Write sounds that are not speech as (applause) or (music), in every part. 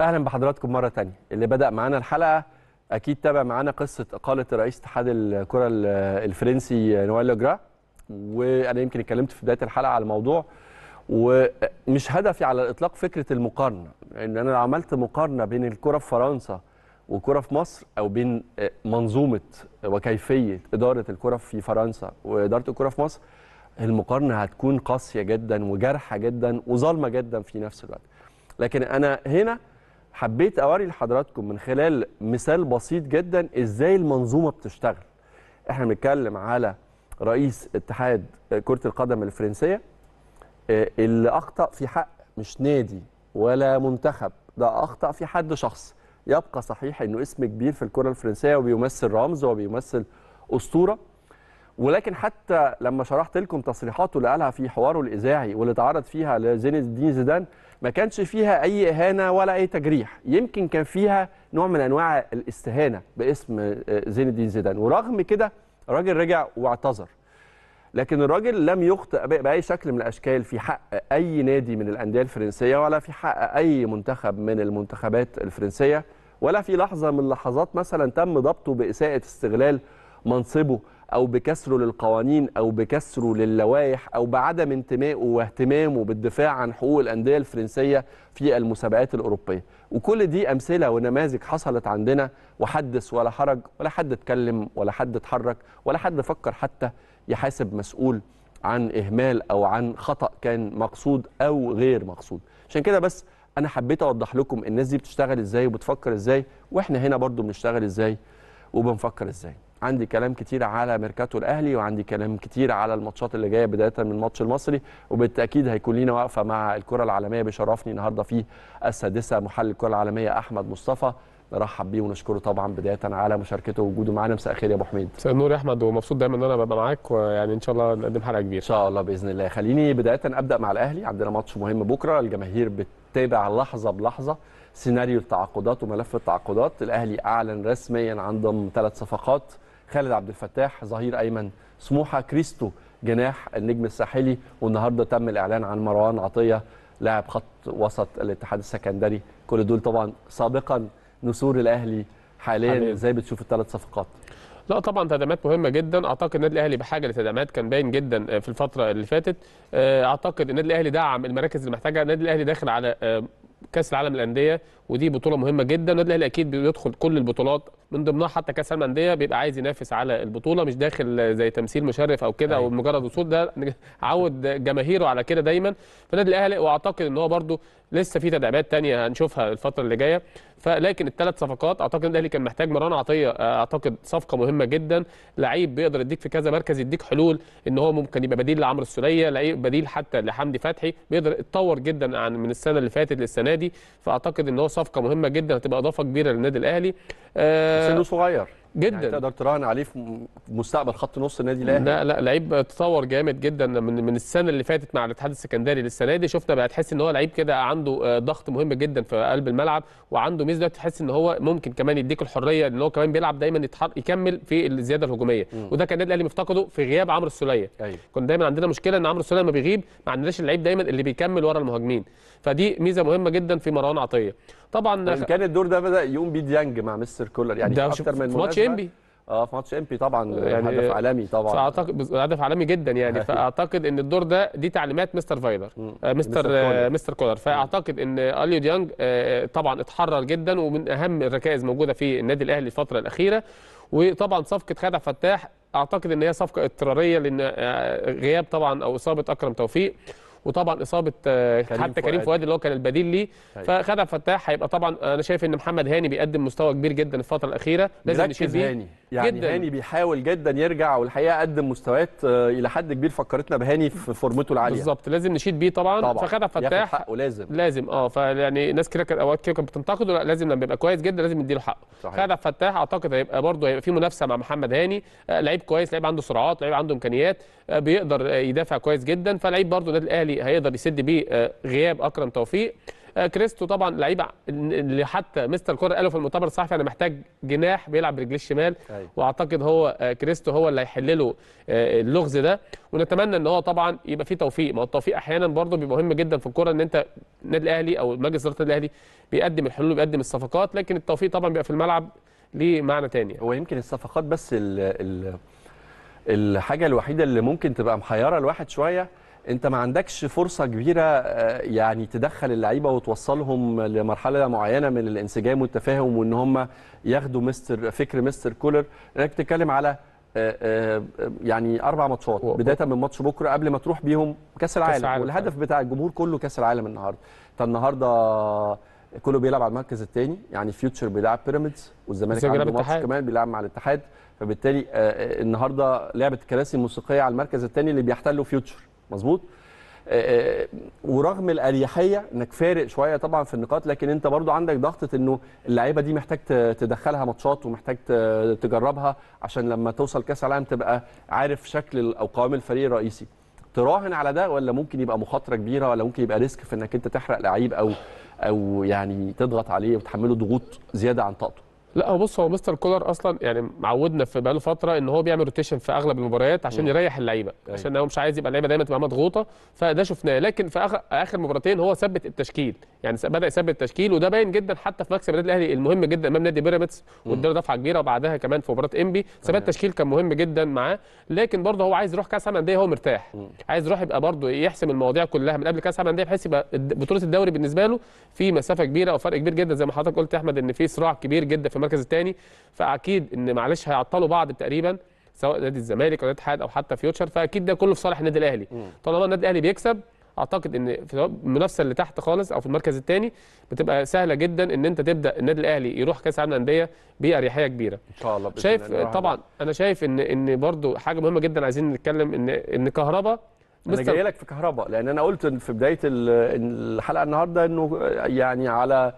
اهلا بحضراتكم مره ثانيه اللي بدا معانا الحلقه اكيد تابع معانا قصه اقاله رئيس اتحاد الكره الفرنسي نويل لوجرا وانا يمكن اتكلمت في بدايه الحلقه على الموضوع ومش هدفي على الاطلاق فكره المقارنه ان انا لو عملت مقارنه بين الكره في فرنسا وكره في مصر او بين منظومه وكيفيه اداره الكره في فرنسا واداره الكره في مصر المقارنه هتكون قاسيه جدا وجارحه جدا وظالمه جدا في نفس الوقت لكن انا هنا حبيت اوري لحضراتكم من خلال مثال بسيط جدا ازاي المنظومه بتشتغل احنا بنتكلم على رئيس اتحاد كره القدم الفرنسيه آه، اللي اخطا في حق مش نادي ولا منتخب ده اخطا في حد شخص يبقى صحيح انه اسم كبير في الكره الفرنسيه وبيمثل رمز وبيمثل اسطوره ولكن حتى لما شرحت لكم تصريحاته اللي قالها في حواره الاذاعي واللي اتعرض فيها لزين الدين زيدان ما كانش فيها اي اهانه ولا اي تجريح يمكن كان فيها نوع من انواع الاستهانه باسم آه، زين الدين زيدان ورغم كده الراجل رجع واعتذر لكن الراجل لم يخطئ باي شكل من الاشكال في حق اي نادي من الانديه الفرنسيه ولا في حق اي منتخب من المنتخبات الفرنسيه ولا في لحظه من اللحظات مثلا تم ضبطه باساءه استغلال منصبه او بكسره للقوانين او بكسره للوائح او بعدم انتمائه واهتمامه بالدفاع عن حقوق الانديه الفرنسيه في المسابقات الاوروبيه وكل دي امثله ونماذج حصلت عندنا وحدث ولا حرج ولا حد اتكلم ولا حد اتحرك ولا حد فكر حتى يحاسب مسؤول عن اهمال او عن خطا كان مقصود او غير مقصود عشان كده بس انا حبيت اوضح لكم الناس دي بتشتغل ازاي وبتفكر ازاي واحنا هنا برضو بنشتغل ازاي وبنفكر ازاي عندي كلام كتير على ميركاتو الاهلي وعندي كلام كتير على الماتشات اللي جايه بدايه من الماتش المصري وبالتاكيد هيكون لينا وقفه مع الكره العالميه بيشرفني النهارده في السادسه محلل الكره العالميه احمد مصطفى نرحب بيه ونشكره طبعا بدايه على مشاركته ووجوده معانا مساء الخير يا ابو حميد مساء النور يا احمد ومبسوط دايما ان انا ببقى معاك ويعني ان شاء الله نقدم حلقه كبيره ان شاء الله باذن الله خليني بدايه ابدا مع الاهلي عندنا ماتش مهم بكره الجماهير بتتابع لحظه بلحظه سيناريو التعاقدات وملف التعاقدات الاهلي اعلن رسميا عن ضم ثلاث صفقات خالد عبد الفتاح ظهير ايمن سموحه كريستو جناح النجم الساحلي والنهارده تم الاعلان عن مروان عطيه لاعب خط وسط الاتحاد السكندري كل دول طبعا سابقا نسور الاهلي حاليا ازاي بتشوف الثلاث صفقات لا طبعا تدعيمات مهمه جدا اعتقد النادي الاهلي بحاجه لتدعيمات كان باين جدا آه، في الفتره اللي فاتت آه، اعتقد النادي الاهلي دعم المراكز اللي محتاجها النادي الاهلي داخل على آه، كاس العالم للانديه ودي بطوله مهمه جدا النادي الاهلي اكيد بيدخل كل البطولات من ضمنها حتى كاس الانديه بيبقى عايز ينافس على البطوله مش داخل زي تمثيل مشرف او كده أيوة. او مجرد وصول ده عود جماهيره على كده دايما فالنادي الاهلي واعتقد ان هو برده لسه في تدعيمات ثانيه هنشوفها الفتره اللي جايه فلكن الثلاث صفقات اعتقد الاهلي كان محتاج مروان عطيه اعتقد صفقه مهمه جدا لعيب بيقدر يديك في كذا مركز يديك حلول ان هو ممكن يبقى بديل لعمرو السوليه لعيب بديل حتى لحمدي فتحي بيقدر يتطور جدا عن من السنه اللي فاتت للسنه دي فاعتقد ان هو صفقه مهمه جدا هتبقى اضافه كبيره للنادي الاهلي آه، سنه صغير يعني جدا يعني تقدر تراهن عليه في مستقبل خط نص النادي الاهلي لا لا لعيب تطور جامد جدا من من السنه اللي فاتت مع الاتحاد السكندري للسنه دي شفنا بقى تحس ان هو لعيب كده عنده آه، ضغط مهم جدا في قلب الملعب وعنده ميزه تحس ان هو ممكن كمان يديك الحريه ان هو كمان بيلعب دايما يكمل في الزياده الهجوميه مم. وده كان النادي الاهلي مفتقده في غياب عمرو السوليه أيوه. كنا دايما عندنا مشكله ان عمرو السوليه لما بيغيب ما عندناش اللعيب دايما اللي بيكمل ورا المهاجمين فدي ميزه مهمه جدا في مروان عطيه طبعا كان الدور ده بدا يقوم بيه ديانج مع مستر كولر يعني اكتر من امبي اه في ماتش امبي طبعا يعني, يعني هدف عالمي طبعا فاعتقد هدف عالمي جدا يعني. يعني فاعتقد ان الدور ده دي تعليمات مستر فايلر آه مستر آه مستر كولر فاعتقد ان اليو ديانج آه طبعا اتحرر جدا ومن اهم الركائز موجوده في النادي الاهلي الفتره الاخيره وطبعا صفقه خادع فتاح اعتقد ان هي صفقه اضطراريه لان آه، غياب طبعا او اصابه اكرم توفيق وطبعا اصابه آه، كريم حتى كريم فؤاد اللي هو كان البديل ليه طيب. فخد فتاح هيبقى طبعا انا شايف ان محمد هاني بيقدم مستوى كبير جدا الفتره الاخيره لازم نشيل بيه هاني يعني جداً. هاني بيحاول جدا يرجع والحقيقه قدم مستويات آه، الى حد كبير فكرتنا بهاني في فورمته العاليه بالظبط لازم نشيد بيه طبعا, طبعا. فخد فتاح حقه لازم لازم اه فيعني ناس كده كانت اوقات كده كانت بتنتقده لازم لما بيبقى كويس جدا لازم نديله حقه خد فتاح اعتقد هيبقى برضه هيبقى في منافسه مع محمد هاني آه، لعيب كويس لعيب عنده سرعات لعيب عنده امكانيات بيقدر يدافع كويس جدا فلعيب برده النادي الاهلي الاهلي هيقدر يسد بيه آه، غياب اكرم توفيق آه، كريستو طبعا لعيب اللي حتى مستر كوره قاله في المؤتمر الصحفي انا محتاج جناح بيلعب برجليه الشمال أيوة. واعتقد هو آه، كريستو هو اللي هيحل له اللغز ده ونتمنى ان هو طبعا يبقى فيه توفيق ما هو التوفيق احيانا برضه بيبقى مهم جدا في الكوره ان انت النادي الاهلي او مجلس اداره الاهلي بيقدم الحلول بيقدم الصفقات لكن التوفيق طبعا بيبقى في الملعب ليه معنى تاني هو يمكن الصفقات بس الـ الـ الحاجه الوحيده اللي ممكن تبقى محيره الواحد شويه انت ما عندكش فرصه كبيره آه، يعني تدخل اللعيبه وتوصلهم لمرحله معينه من الانسجام والتفاهم وان هم ياخدوا مستر فكر مستر كولر انك تتكلم على آه، آه، يعني اربع ماتشات بدايه من ماتش بكره قبل ما تروح بيهم كاس العالم, كاس العالم. والهدف بتاع الجمهور كله كاس العالم النهارده انت النهارده كله بيلعب على المركز الثاني يعني فيوتشر بيلعب بيراميدز والزمالك عنده ماتش كمان بيلعب مع الاتحاد فبالتالي النهارده لعبه الكراسي الموسيقيه على المركز الثاني اللي بيحتله فيوتشر مظبوط آه، آه، ورغم الاريحيه انك فارق شويه طبعا في النقاط لكن انت برضو عندك ضغطه انه اللعيبه دي محتاج تدخلها ماتشات ومحتاج تجربها عشان لما توصل كاس العالم تبقى عارف شكل او قوام الفريق الرئيسي تراهن على ده ولا ممكن يبقى مخاطره كبيره ولا ممكن يبقى ريسك في انك انت تحرق لعيب او او يعني تضغط عليه وتحمله ضغوط زياده عن طاقته لا هو بص هو مستر كولر اصلا يعني معودنا في بقاله فتره ان هو بيعمل روتيشن في اغلب المباريات عشان يريح اللعيبه أيوه. عشان هو مش عايز يبقى اللعيبه دايما تبقى مضغوطه فده شفناه لكن في اخر اخر مباراتين هو ثبت التشكيل يعني بدا يثبت التشكيل وده باين جدا حتى في مكسب النادي الاهلي المهم جدا امام نادي بيراميدز واداله دفعه كبيره وبعدها كمان في مباراه انبي ثبات التشكيل أيوه. كان مهم جدا معاه لكن برضه هو عايز يروح كاس عالم انديه هو مرتاح عايز يروح يبقى برضه يحسم المواضيع كلها من قبل كاس عالم انديه بحيث يبقى بطوله الدوري بالنسبه له في مسافه كبيره وفرق كبير جدا زي ما حضرتك قلت يا احمد ان في صراع كبير جدا في المركز الثاني فاكيد ان معلش هيعطلوا بعض تقريبا سواء نادي الزمالك او نادي الاتحاد او حتى فيوتشر فاكيد ده كله في صالح النادي الاهلي طالما النادي الاهلي بيكسب اعتقد ان في المنافسه اللي تحت خالص او في المركز الثاني بتبقى سهله جدا ان انت تبدا النادي الاهلي يروح كاس عالم الانديه باريحيه كبيره ان شاء الله شايف طبعا انا شايف ان ان برده حاجه مهمه جدا عايزين نتكلم ان ان كهربا انا جاي لك في كهربا لان انا قلت في بدايه الحلقه النهارده انه يعني على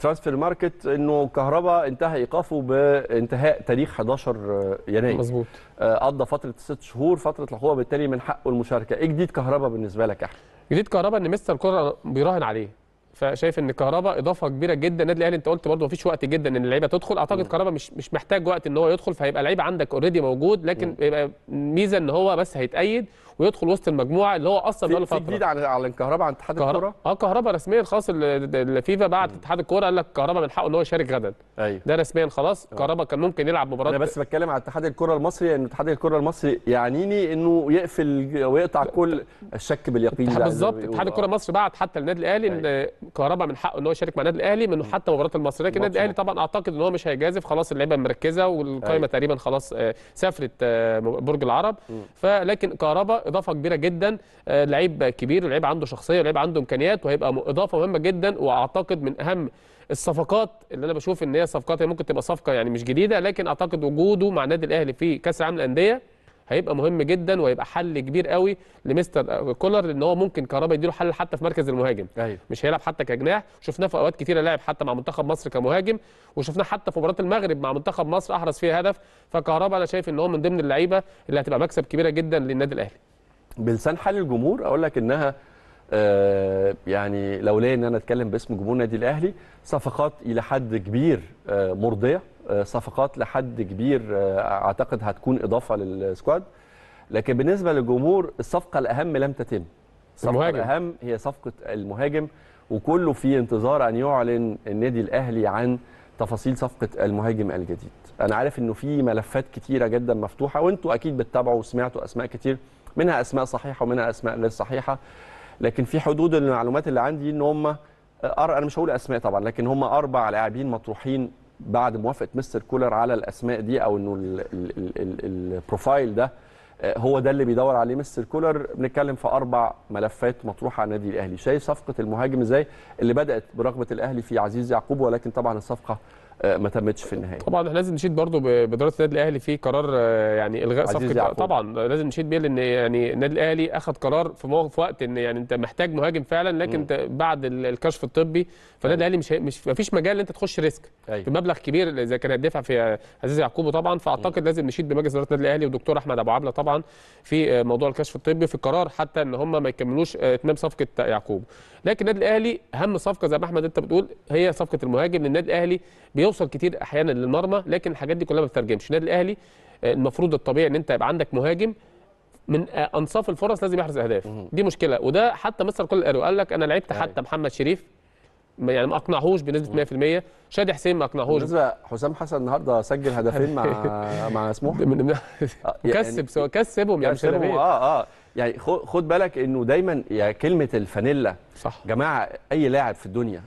ترانسفير آه، ماركت انه كهرباء انتهى ايقافه بانتهاء تاريخ 11 آه، يناير مظبوط آه، قضى فتره ست شهور فتره العقوبه بالتالي من حقه المشاركه ايه جديد كهرباء بالنسبه لك احمد جديد كهرباء ان مستر الكره بيراهن عليه فشايف ان كهرباء اضافه كبيره جدا النادي الاهلي انت قلت برضه مفيش وقت جدا ان اللعيبه تدخل اعتقد كهرباء مش مش محتاج وقت ان هو يدخل فهيبقى لعيب عندك اوريدي موجود لكن يبقى ميزه ان هو بس هيتايد ويدخل وسط المجموعه اللي هو اصلا بقاله فتره في جديد على على الكهرباء عن اتحاد الكوره اه كهرباء رسميا خلاص الفيفا بعت اتحاد الكوره قال لك كهرباء من حقه ان هو يشارك غدا أيوة. ده رسميا خلاص آه. كهرباء كان ممكن يلعب مباراه انا بس بتكلم على اتحاد الكوره المصري لان اتحاد الكوره المصري يعنيني انه يقفل ويقطع كل الشك باليقين بالظبط اتحاد الكوره المصري بعت حتى النادي الاهلي ان أيوه. كهرباء من حقه ان هو يشارك مع النادي الاهلي منه حتى مباراه المصري لكن النادي الاهلي طبعا اعتقد ان هو مش هيجازف خلاص اللعيبه مركزه والقائمه أيوه. تقريبا خلاص آه، سافرت آه، برج العرب فلكن كهرباء اضافه كبيره جدا آه، لعيب كبير لعيب عنده شخصيه لعيب عنده امكانيات وهيبقى اضافه مهمه جدا واعتقد من اهم الصفقات اللي انا بشوف ان هي صفقات هي ممكن تبقى صفقه يعني مش جديده لكن اعتقد وجوده مع النادي الاهلي في كاس العالم للانديه هيبقى مهم جدا وهيبقى حل كبير قوي لمستر كولر لان هو ممكن كهربا يديله حل حتى في مركز المهاجم أيوه. مش هيلعب حتى كجناح شفناه في اوقات كتيره لعب حتى مع منتخب مصر كمهاجم وشفناه حتى في مباراه المغرب مع منتخب مصر احرز فيها هدف فكهربا انا شايف ان هو من ضمن اللعيبه اللي هتبقى مكسب كبيره جدا للنادي الاهلي بلسان حال الجمهور اقول لك انها آه، يعني يعني لولا ان انا اتكلم باسم جمهور النادي الاهلي صفقات الى حد كبير آه، مرضيه آه، صفقات لحد كبير اعتقد هتكون اضافه للسكواد لكن بالنسبه للجمهور الصفقه الاهم لم تتم الصفقه المهاجم. الاهم هي صفقه المهاجم وكله في انتظار ان يعلن النادي الاهلي عن تفاصيل صفقه المهاجم الجديد انا عارف انه في ملفات كتيره جدا مفتوحه وانتوا اكيد بتتابعوا وسمعتوا اسماء كتير منها اسماء صحيحه ومنها اسماء غير صحيحه لكن في حدود المعلومات اللي عندي ان هم آه، انا مش هقول اسماء طبعا لكن هم اربع لاعبين مطروحين بعد موافقه مستر كولر على الاسماء دي او انه البروفايل ده آه، هو ده اللي بيدور عليه مستر كولر بنتكلم في اربع ملفات مطروحه على النادي الاهلي شايف صفقه المهاجم ازاي اللي بدات برغبه الاهلي في عزيز يعقوب ولكن طبعا الصفقه آه، ما تمتش في النهايه طبعا احنا لازم نشيد برضو باداره النادي الاهلي في قرار آه، يعني الغاء صفقه طبعا لازم نشيد بيه لان يعني النادي الاهلي اخذ قرار في, موقف وقت ان يعني انت محتاج مهاجم فعلا لكن انت بعد الكشف الطبي فالنادي أيوه. الاهلي مش مش مفيش مجال ان انت تخش ريسك أي. أيوه. في مبلغ كبير اذا كان هيدفع في عزيز يعقوب طبعا فاعتقد لازم نشيد بمجلس اداره النادي الاهلي ودكتور احمد ابو عبله طبعا في آه، موضوع الكشف الطبي في قرار حتى ان هم ما يكملوش اتمام صفقه يعقوب لكن النادي الاهلي اهم صفقه زي ما احمد انت بتقول هي صفقه المهاجم للنادي الاهلي بيوصل كتير احيانا للمرمى لكن الحاجات دي كلها ما بتترجمش النادي الاهلي آه، المفروض الطبيعي ان انت يبقى عندك مهاجم من آه، انصاف الفرص لازم يحرز اهداف دي مشكله وده حتى مستر كل الاهلي قال لك انا لعبت أيوه. حتى محمد شريف يعني ما اقنعهوش بنسبه 100% شادي حسين ما اقنعهوش بالنسبه حسام حسن النهارده سجل هدفين مع (laughs) مع سموح آه، كسب يعني سواء كسبهم يعني مش اه اه يعني خد بالك انه دايما يعني كلمه الفانيلا صح جماعه اي لاعب في الدنيا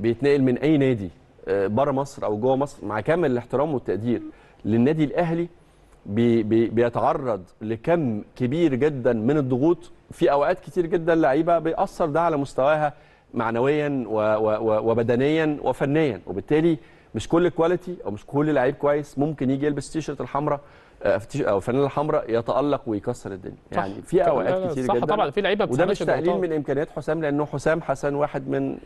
بيتنقل من اي نادي آه، بره مصر او جوه مصر مع كامل الاحترام والتقدير للنادي الاهلي بي بي بيتعرض لكم كبير جدا من الضغوط في اوقات كتير جدا لعيبه بيأثر ده على مستواها معنويا و و وبدنيا وفنيا وبالتالي مش كل كواليتي او مش كل لعيب كويس ممكن يجي يلبس تيشرت الحمراء آه، او الفانيلا الحمراء يتالق ويكسر الدنيا صح. يعني في اوقات كتير صح جدا طبعا في لعيبه وده مش تقليل من امكانيات حسام لانه حسام حسن واحد من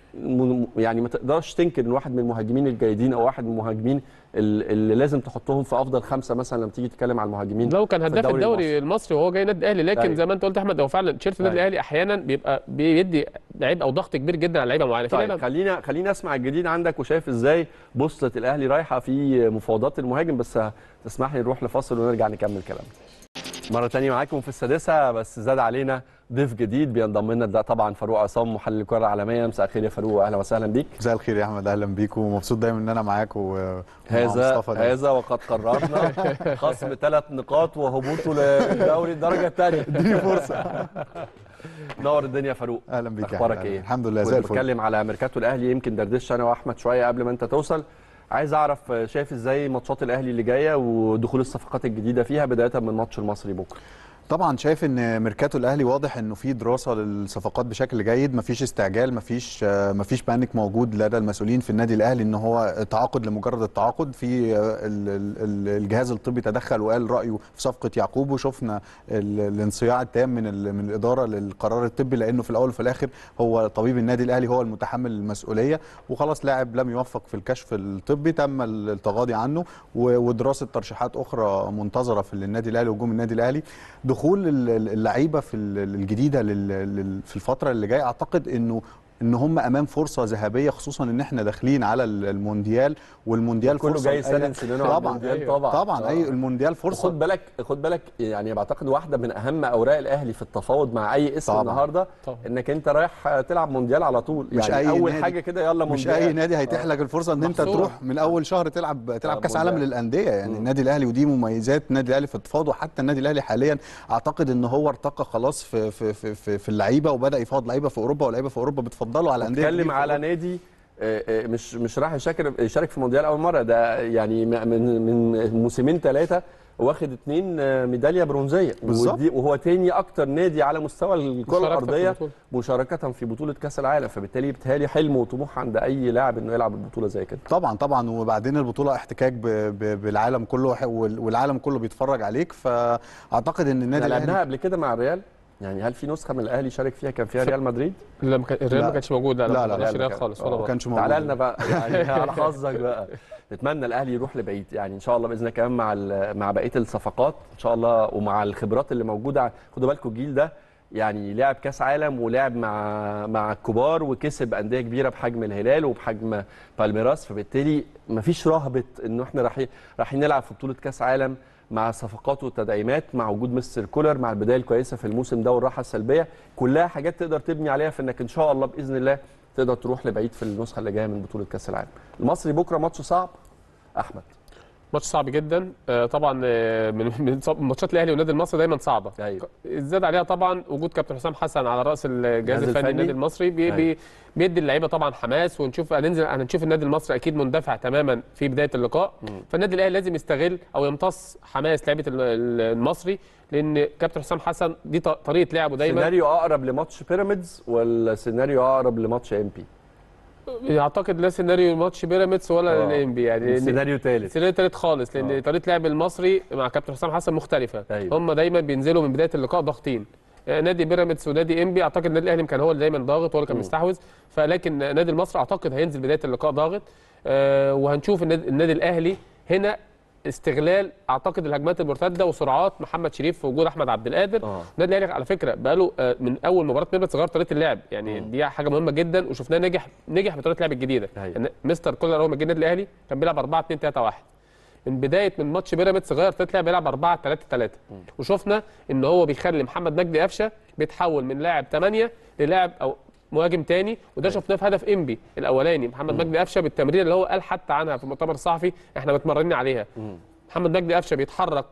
يعني ما تقدرش تنكر ان واحد من المهاجمين الجيدين او واحد من المهاجمين اللي لازم تحطهم في افضل خمسه مثلا لما تيجي تتكلم على المهاجمين لو كان هداف الدوري, الدوري المصري وهو جاي النادي الاهلي لكن أيوة. زي ما انت قلت احمد هو فعلا تيشيرت النادي أيوة. الاهلي احيانا بيبقى بيدي لعيب او ضغط كبير جدا على طيب، لعيبه معينه طيب خلينا خلينا اسمع الجديد عندك وشايف ازاي بوصله الاهلي رايحه في مفاوضات المهاجم بس تسمح لي نروح لفاصل ونرجع نكمل كلامنا مره ثانيه معاكم في السادسه بس زاد علينا ضيف جديد بينضم لنا ده طبعا فاروق عصام محلل الكره العالميه مساء الخير يا فاروق اهلا وسهلا بيك مساء الخير يا احمد اهلا بيك ومبسوط دايما ان انا معاك ومع هذا مصطفى هذا وقد قررنا (laughs) خصم ثلاث نقاط وهبوطه للدوري الدرجه الثانيه (laughs) دي فرصه (laughs) نور الدنيا يا فاروق اهلا بيك اخبارك ايه الحمد لله زي الفل بنتكلم على ميركاتو الاهلي يمكن دردشت انا واحمد شويه قبل ما انت توصل عايز اعرف شايف ازاي ماتشات الاهلي اللي جايه ودخول الصفقات الجديده فيها بدايه من ماتش المصري بكره طبعا شايف ان ميركاتو الاهلي واضح انه في دراسه للصفقات بشكل جيد مفيش استعجال مفيش مفيش بانك موجود لدى المسؤولين في النادي الاهلي ان هو تعاقد لمجرد التعاقد في الجهاز الطبي تدخل وقال رايه في صفقه يعقوب وشفنا الانصياع التام من من الاداره للقرار الطبي لانه في الاول وفي الاخر هو طبيب النادي الاهلي هو المتحمل المسؤوليه وخلاص لاعب لم يوفق في الكشف الطبي تم التغاضي عنه ودراسه ترشيحات اخرى منتظره في النادي الاهلي وجوم النادي الاهلي دخول اللعيبه في الجديده في الفتره اللي جايه اعتقد انه ان هم امام فرصه ذهبيه خصوصا ان احنا داخلين على المونديال والمونديال كله فرصه جاي سند سنانه أيوة. طبعا طبعا طبعا اي أيوة، المونديال فرصه خد بالك خد بالك يعني بعتقد واحده من اهم اوراق الاهلي في التفاوض مع اي اسم طبعا. النهارده طبعا. انك انت رايح تلعب مونديال على طول مش يعني أي اول نادي. حاجه كده يلا مونديال مش اي نادي آه. هيتيح لك الفرصه ان انت تروح من اول شهر تلعب تلعب كاس عالم للانديه يعني النادي الاهلي ودي مميزات النادي الاهلي في التفاوض وحتى النادي الاهلي حاليا اعتقد ان هو ارتقى خلاص في في في, في اللعيبه وبدا يفاوض لعيبه في اوروبا ولعيبه في اوروبا بتفاوض اتفضلوا على انديه اتكلم على نادي آه، آه، مش مش راح يشارك يشارك في مونديال اول مره ده يعني من من موسمين ثلاثه واخد اثنين آه، ميداليه برونزيه بالظبط وهو ثاني اكتر نادي على مستوى الكره الارضيه مشاركه في بطوله كاس العالم فبالتالي بتهالي حلم وطموح عند اي لاعب انه يلعب البطوله زي كده طبعا طبعا وبعدين البطوله احتكاك ب ب بالعالم كله والعالم كله بيتفرج عليك فاعتقد ان النادي لعبناها قبل كده مع الريال يعني هل في نسخه من الاهلي شارك فيها كان فيها ريال مدريد؟ لا الريال ما كانش موجود لا لا لا, لا, ريال خالص ولا آه، ما كانش موجود تعالى لنا بقى يعني (laughs) على حظك بقى نتمنى الاهلي يروح لبعيد يعني ان شاء الله باذن الله كمان مع مع بقيه الصفقات ان شاء الله ومع الخبرات اللي موجوده خدوا بالكم الجيل ده يعني لعب كاس عالم ولعب مع مع الكبار وكسب انديه كبيره بحجم الهلال وبحجم بالميراس فبالتالي مفيش رهبه ان احنا رايحين رايحين نلعب في بطوله كاس عالم مع صفقات وتدعيمات مع وجود مستر كولر مع البدايه الكويسه في الموسم ده والراحه السلبيه كلها حاجات تقدر تبني عليها في انك ان شاء الله باذن الله تقدر تروح لبعيد في النسخه اللي جايه من بطوله كاس العالم المصري بكره ماتش صعب احمد ماتش صعب جدا آه، طبعا آه، من (laughs) ماتشات الاهلي والنادي المصري دايما صعبه أيوة. زاد عليها طبعا وجود كابتن حسام حسن على راس الجهاز الفني للنادي المصري بي أيوة. بيدي اللعيبه طبعا حماس ونشوف هننزل هنشوف النادي المصري اكيد مندفع تماما في بدايه اللقاء م. فالنادي الاهلي لازم يستغل او يمتص حماس لعيبه المصري لان كابتن حسام حسن دي طريقه لعبه دايما سيناريو اقرب لماتش بيراميدز ولا سيناريو اقرب لماتش ام بي يعني اعتقد لا سيناريو ماتش بيراميدز ولا آه. الانبي يعني سيناريو ثالث سيناريو ثالث خالص لان آه. طريقه لعب المصري مع كابتن حسام حسن مختلفه أيوة. هم دايما بينزلوا من بدايه اللقاء ضاغطين آه، نادي بيراميدز ونادي انبي اعتقد النادي الاهلي كان هو اللي دايما ضاغط هو اللي كان مستحوذ فلكن نادي المصري اعتقد هينزل بدايه اللقاء ضاغط أه وهنشوف النادي الاهلي هنا استغلال اعتقد الهجمات المرتده وسرعات محمد شريف في وجود احمد عبد القادر النادي آه. الاهلي يعني على فكره بقاله آه، من اول مباراه بيراميدز غير طريقه اللعب يعني أوه. دي حاجه مهمه جدا وشفناه نجح نجح بطريقه اللعب الجديده يعني مستر كولر هو ما جه النادي الاهلي كان بيلعب 4 2 3 1 من بدايه من ماتش بيراميدز غير طريقه اللعب بيلعب 4 3 3 وشفنا ان هو بيخلي محمد مجدي قفشه بيتحول من لاعب 8 للاعب او مهاجم تاني وده أيوة. شفناه في هدف انبي الاولاني محمد مجدي قفشه بالتمرير اللي هو قال حتى عنها في المؤتمر الصحفي احنا متمرنين عليها محمد مجدي قفشه بيتحرك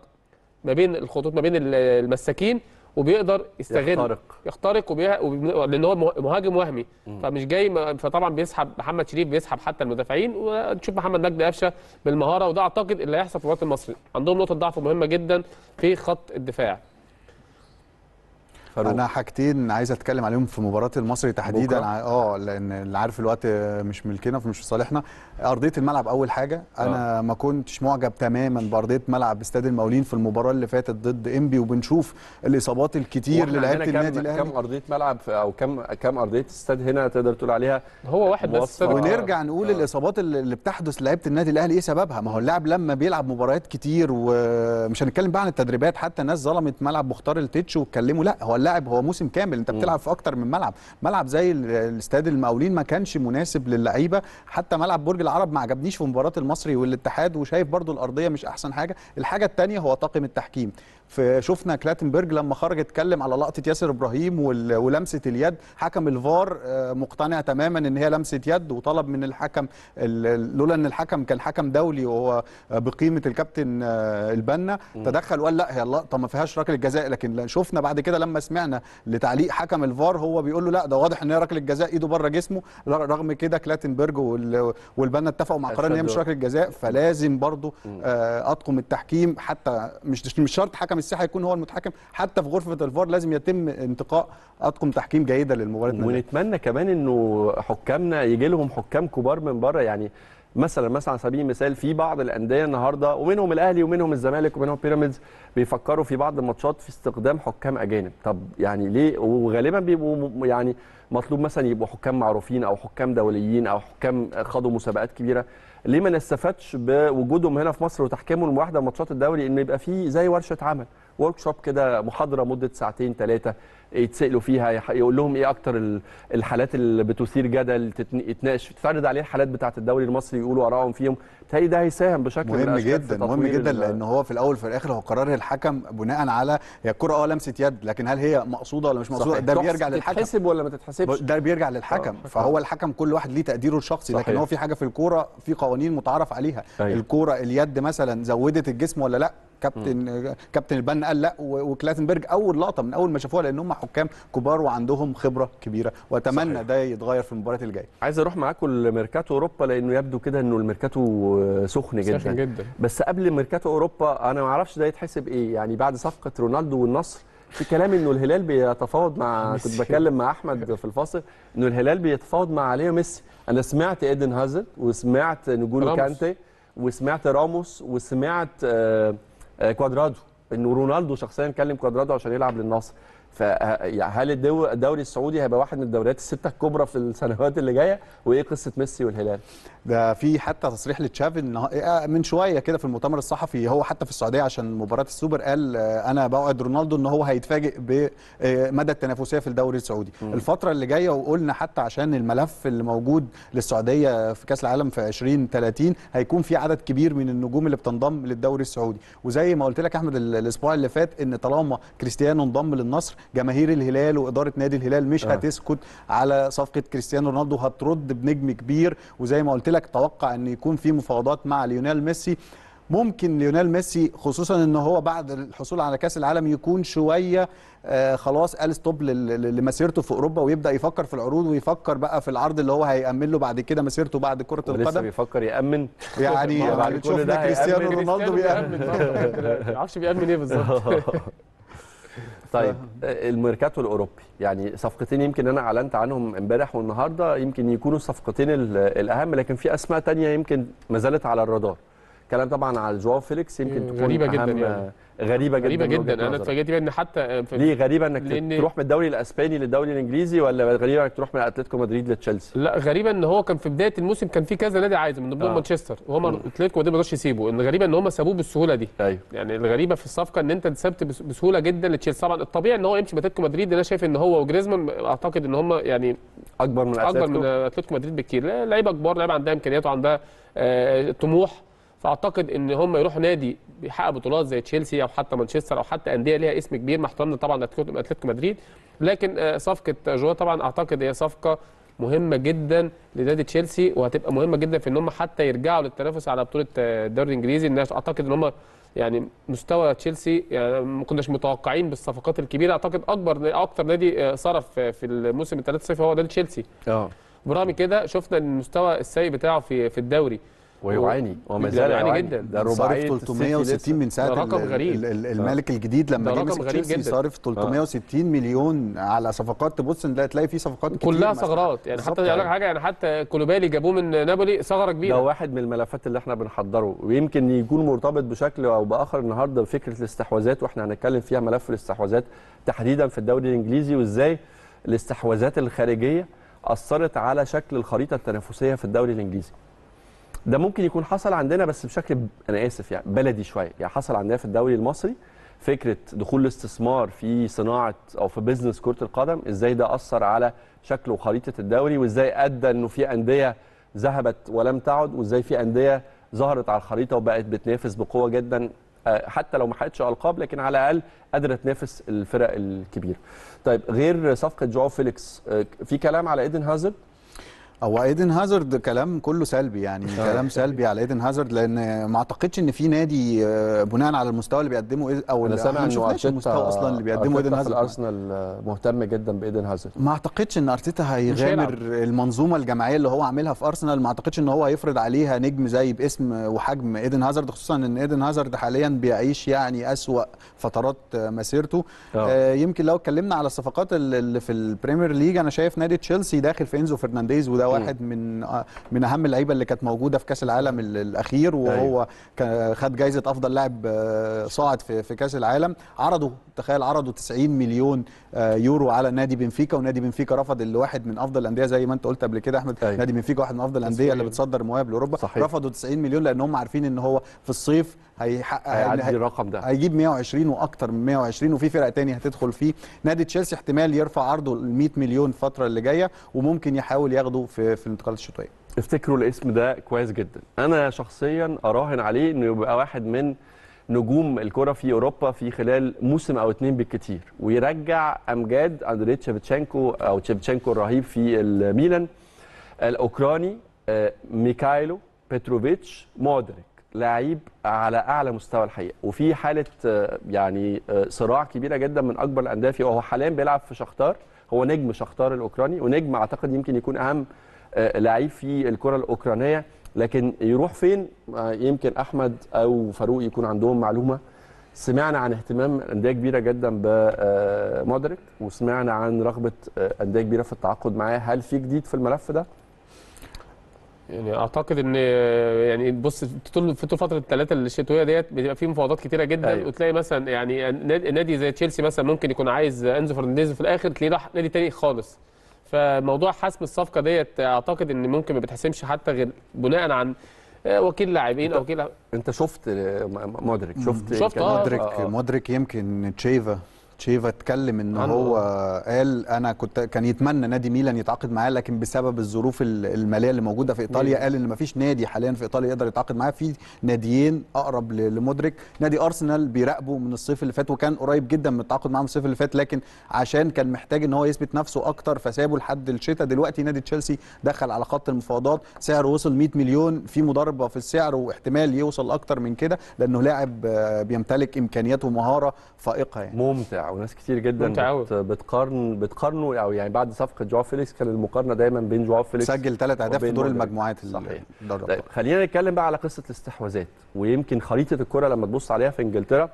ما بين الخطوط ما بين المساكين وبيقدر يستغل يخترق يخترق وبيه... وب... لان هو مهاجم وهمي مم. فمش جاي فطبعا بيسحب محمد شريف بيسحب حتى المدافعين ونشوف محمد مجدي قفشه بالمهاره وده اعتقد اللي هيحصل في الوقت المصري عندهم نقطه ضعف مهمه جدا في خط الدفاع فاروق انا حاجتين عايز اتكلم عليهم في مباراه المصري تحديدا آه،, اه لان اللي عارف الوقت مش ملكنا فمش في صالحنا ارضيه الملعب اول حاجه انا أوه. ما كنتش معجب تماما بارضيه ملعب استاد المولين في المباراه اللي فاتت ضد انبي وبنشوف الاصابات الكتير للاعيبه النادي الاهلي كم ارضيه ملعب او كم كم ارضيه استاد هنا تقدر تقول عليها هو واحد بس ونرجع نقول أوه. الاصابات اللي بتحدث لعيبه النادي الاهلي ايه سببها ما هو اللاعب لما بيلعب مباريات كتير ومش هنتكلم بقى عن التدريبات حتى ناس ظلمت ملعب مختار التتش واتكلموا لا هو اللاعب هو موسم كامل انت بتلعب في اكتر من ملعب ملعب زي الاستاد المقاولين ما كانش مناسب للعيبه حتى ملعب برج العرب ما عجبنيش في مباراه المصري والاتحاد وشايف برضو الارضيه مش احسن حاجه الحاجه الثانيه هو طاقم التحكيم فشفنا كلاتنبرج لما خرج اتكلم على لقطه ياسر ابراهيم ولمسه اليد حكم الفار آه، مقتنع تماما ان هي لمسه يد وطلب من الحكم لولا ان الحكم كان حكم دولي وهو بقيمه الكابتن آه، البنا تدخل وقال لا هي اللقطه ما فيهاش ركله جزاء لكن شفنا بعد كده لما سمعنا لتعليق حكم الفار هو بيقول له لا ده واضح ان هي ركله جزاء ايده بره جسمه رغم كده كلاتنبرج والبنا اتفقوا مع قرار ان هي مش ركله جزاء فلازم برضه آه، اطقم التحكيم حتى مش مش شرط حكم حكم الساحه يكون هو المتحكم حتى في غرفه الفار لازم يتم انتقاء اطقم تحكيم جيده للمباراه ونتمنى كمان انه حكامنا يجي لهم حكام كبار من بره يعني مثلا مثلا على سبيل المثال في بعض الانديه النهارده ومنهم الاهلي ومنهم الزمالك ومنهم بيراميدز بيفكروا في بعض الماتشات في استخدام حكام اجانب طب يعني ليه وغالبا بيبقوا يعني مطلوب مثلا يبقوا حكام معروفين او حكام دوليين او حكام خدوا مسابقات كبيره ليه ما نستفادش بوجودهم هنا في مصر وتحكيمهم لواحده ماتشات الدوري ان يبقى في زي ورشه عمل ورك شوب كده محاضره مده ساعتين ثلاثه يتسالوا فيها يقول لهم ايه اكتر الحالات اللي بتثير جدل تتناقش تتعرض عليه الحالات بتاعه الدوري المصري يقولوا ارائهم فيهم تهيألي ده هيساهم بشكل مهم جدا مهم جدا لان هو في الاول وفي الاخر هو قرار الحكم بناء على هي الكره اه لمسه يد لكن هل هي مقصوده ولا مش مقصوده صحيح. ده بيرجع للحكم تتحسب ولا ما تتحسبش ده بيرجع للحكم صحيح. آه. فهو الحكم كل واحد ليه تقديره الشخصي صحيح. لكن هو في حاجه في الكوره في قوانين متعارف عليها صحيح. أيوه. الكوره اليد مثلا زودت الجسم ولا لا كابتن م. كابتن البن قال لا وكلاتنبرج اول لقطه من اول ما شافوها لان هم حكام كبار وعندهم خبره كبيره واتمنى صحيح. ده يتغير في المباريات اللي جايه عايز اروح معاكم لميركاتو اوروبا لانه يبدو كده انه الميركاتو آه، سخن جدا سخن جدا بس قبل ميركاتو اوروبا انا ما اعرفش ده يتحسب ايه يعني بعد صفقه رونالدو والنصر في كلام انه الهلال بيتفاوض مع (laughs) كنت بتكلم مع احمد في الفاصل انه الهلال بيتفاوض مع عليه ميسي انا سمعت ايدن هازارد وسمعت نجولو كانتي وسمعت راموس وسمعت آه، آه، كوادرادو انه رونالدو شخصيا كلم كوادرادو عشان يلعب للنصر فهل يعني الدوري السعودي هيبقى واحد من الدوريات السته الكبرى في السنوات اللي جايه وايه قصه ميسي والهلال ده في حتى تصريح لتشافي آه، من شويه كده في المؤتمر الصحفي هو حتى في السعوديه عشان مباراه السوبر قال آه، انا بوعد رونالدو ان هو هيتفاجئ بمدى آه، التنافسيه في الدوري السعودي م. الفتره اللي جايه وقلنا حتى عشان الملف اللي موجود للسعوديه في كاس العالم في 2030 هيكون في عدد كبير من النجوم اللي بتنضم للدوري السعودي وزي ما قلت لك احمد الاسبوع اللي فات ان طالما كريستيانو انضم للنصر جماهير الهلال واداره نادي الهلال مش آه. هتسكت على صفقه كريستيانو رونالدو هترد بنجم كبير وزي ما قلت لك توقع ان يكون في مفاوضات مع ليونيل ميسي ممكن ليونيل ميسي خصوصا ان هو بعد الحصول على كاس العالم يكون شويه آه، خلاص قال ستوب لمسيرته في اوروبا ويبدا يفكر في العروض ويفكر بقى في العرض اللي هو هيامن له بعد كده مسيرته بعد كره القدم لسه بيفكر يامن يعني (laughs) بعد شفنا كريستيانو رونالدو بيامن ما اعرفش بيامن ايه بالظبط (laughs) (laughs) طيب الميركاتو الاوروبي يعني صفقتين يمكن انا اعلنت عنهم امبارح والنهارده يمكن يكونوا الصفقتين الاهم لكن في اسماء تانية يمكن ما زالت على الرادار كلام طبعا على جواو فيليكس يمكن تكون غريبه جدا يعني. غريبه جدا غريبه جدا انا اتفاجئت بيها ان حتى آه، في ليه غريبه انك لأن... تروح من الدوري الاسباني للدوري الانجليزي ولا غريبه انك تروح من اتلتيكو مدريد لتشيلسي لا غريبه ان هو كان في بدايه الموسم كان في كذا نادي عايز من ضمنهم آه. مانشستر وهم اتلتيكو مدريد ما رضاش يسيبه ان غريبه ان هم سابوه بالسهوله دي أيوه. يعني الغريبه في الصفقه ان انت اتسبت بسهوله جدا لتشيلسي طبعا الطبيعي ان هو يمشي من اتلتيكو مدريد انا شايف ان هو وجريزمان اعتقد ان هم يعني اكبر من اتلتيكو اكبر من اتلتيكو مدريد بكتير لعيبه كبار لعيبه عندها امكانيات وعندها آه طموح فاعتقد ان هم يروحوا نادي بيحقق بطولات زي تشيلسي او حتى مانشستر او حتى انديه ليها اسم كبير مع طبعا اتلتيكو مدريد لكن آه، صفقه جوا طبعا اعتقد هي صفقه مهمه جدا لنادي تشيلسي وهتبقى مهمه جدا في ان هم حتى يرجعوا للتنافس على بطوله آه، الدوري الانجليزي الناس اعتقد ان هم يعني مستوى تشيلسي يعني ما كناش متوقعين بالصفقات الكبيره اعتقد اكبر اكتر نادي آه، صرف في الموسم الثلاث صفر هو نادي تشيلسي اه برغم كده شفنا المستوى السيء بتاعه في في الدوري ويعاني وما زال يعاني جدا ده رباعيه 360 من ساعه رقم غريب آه. الملك الجديد لما جه مسك تشيلسي صارف 360 آه. مليون على صفقات تبص تلاقي في صفقات كتير كلها ثغرات يعني حتى اقول يعني. حاجه يعني حتى كولوبالي جابوه من نابولي ثغره كبيره ده واحد من الملفات اللي احنا بنحضره ويمكن يكون مرتبط بشكل او باخر النهارده بفكره الاستحواذات واحنا هنتكلم فيها ملف الاستحواذات تحديدا في الدوري الانجليزي وازاي الاستحواذات الخارجيه اثرت على شكل الخريطه التنافسيه في الدوري الانجليزي ده ممكن يكون حصل عندنا بس بشكل انا اسف يعني بلدي شويه يعني حصل عندنا في الدوري المصري فكره دخول الاستثمار في صناعه او في بزنس كره القدم ازاي ده اثر على شكل وخريطه الدوري وازاي ادى انه في انديه ذهبت ولم تعد وازاي في انديه ظهرت على الخريطه وبقت بتنافس بقوه جدا آه، حتى لو ما حققتش القاب لكن على الاقل قادره تنافس الفرق الكبيره. طيب غير صفقه جواو فيليكس آه، في كلام على ايدن هازارد هو ايدن هازارد كلام كله سلبي يعني طيب. كلام سلبي على ايدن هازارد لان ما اعتقدش ان في نادي آه، بناء على المستوى اللي بيقدمه او انا سامع ان المستوى اصلا اللي بيقدمه ايدن هازارد ارسنال مهتم جدا بايدن هازارد ما اعتقدش ان ارتيتا هيغامر المنظومه الجماعيه اللي هو عاملها في ارسنال ما اعتقدش ان هو هيفرض عليها نجم زي باسم وحجم ايدن هازارد خصوصا ان ايدن هازارد حاليا بيعيش يعني اسوا فترات آه، مسيرته آه. آه يمكن لو اتكلمنا على الصفقات اللي في البريمير ليج انا شايف نادي تشيلسي داخل في انزو فرنانديز وده واحد من من اهم اللعيبه اللي كانت موجوده في كاس العالم الاخير وهو أيوه. خد جايزه افضل لاعب آه، صاعد في في كاس العالم عرضه تخيل عرضه 90 مليون آه، يورو على نادي بنفيكا ونادي بنفيكا رفض اللي واحد من افضل الانديه زي ما انت قلت قبل كده احمد أيوه. نادي بنفيكا واحد من افضل الانديه اللي بتصدر مواهب لاوروبا رفضوا 90 مليون لان هم عارفين ان هو في الصيف هيحقق هيعدي الرقم ده هيجيب 120 واكتر من 120 وفي فرق تاني هتدخل فيه نادي تشيلسي احتمال يرفع عرضه ل 100 مليون الفتره اللي جايه وممكن يحاول ياخده في في الانتقالات الشتويه افتكروا الاسم ده كويس جدا انا شخصيا اراهن عليه انه يبقى واحد من نجوم الكره في اوروبا في خلال موسم او اتنين بالكتير ويرجع امجاد اندري تشيفتشينكو او تشيفتشينكو الرهيب في الميلان الاوكراني آه، ميكايلو بتروفيتش مودريك لعيب على اعلى مستوى الحقيقه وفي حاله آه، يعني آه، صراع كبيره جدا من اكبر الانديه فيه وهو حاليا بيلعب في شختار هو نجم شختار الاوكراني ونجم اعتقد يمكن يكون اهم آه، لعيب في الكره الاوكرانيه لكن يروح فين يمكن احمد او فاروق يكون عندهم معلومه سمعنا عن اهتمام انديه كبيره جدا بمودريك وسمعنا عن رغبه انديه كبيره في التعاقد معاه هل في جديد في الملف ده يعني اعتقد ان يعني بص طول في طول فتره الثلاثه الشتويه ديت بيبقى في مفاوضات كتيره جدا أيوة. وتلاقي مثلا يعني نادي زي تشيلسي مثلا ممكن يكون عايز انزو فرنانديز في الاخر تلاقيه راح نادي تاني خالص فموضوع حسم الصفقه ديت اعتقد ان ممكن ما بتحسمش حتى غير بناء عن آه، وكيل لاعبين او وكيل انت شفت آه، مودريك شفت شفت آه، مودريك آه. مودريك يمكن تشيفا تشيفا اتكلم ان هو قال انا كنت كان يتمنى نادي ميلان يتعاقد معاه لكن بسبب الظروف الماليه اللي موجوده في ايطاليا قال ان مفيش نادي حاليا في ايطاليا يقدر يتعاقد معاه في ناديين اقرب لمودريك نادي ارسنال بيراقبه من الصيف اللي فات وكان قريب جدا من التعاقد معاه من الصيف اللي فات لكن عشان كان محتاج ان هو يثبت نفسه اكتر فسابه لحد الشتاء دلوقتي نادي تشيلسي دخل على خط المفاوضات سعره وصل 100 مليون في مضاربه في السعر واحتمال يوصل اكتر من كده لانه لاعب آه، بيمتلك امكانيات ومهاره فائقه يعني ممتع وناس كتير جدا بت بتقارن بتقارنه او يعني بعد صفقه جواو فيليكس كان المقارنه دايما بين جواو فيليكس سجل ثلاث اهداف في دور المجموعات صحيح طيب خلينا نتكلم بقى على قصه الاستحواذات ويمكن خريطه الكره لما تبص عليها في انجلترا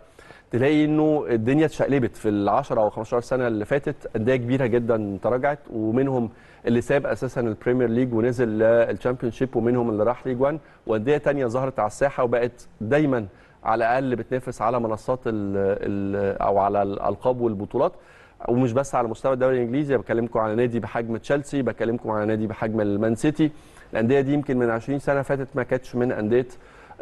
تلاقي انه الدنيا اتشقلبت في ال 10 او 15 سنه اللي فاتت انديه كبيره جدا تراجعت ومنهم اللي ساب اساسا البريمير ليج ونزل للشامبيون شيب ومنهم اللي راح ليج 1 وانديه ثانيه ظهرت على الساحه وبقت دايما على الاقل بتنافس على منصات ال ال او على الالقاب والبطولات ومش بس على مستوى الدوري الانجليزي بكلمكم على نادي بحجم تشيلسي بكلمكم على نادي بحجم المان سيتي الانديه دي يمكن من 20 سنه فاتت ما كانتش من انديه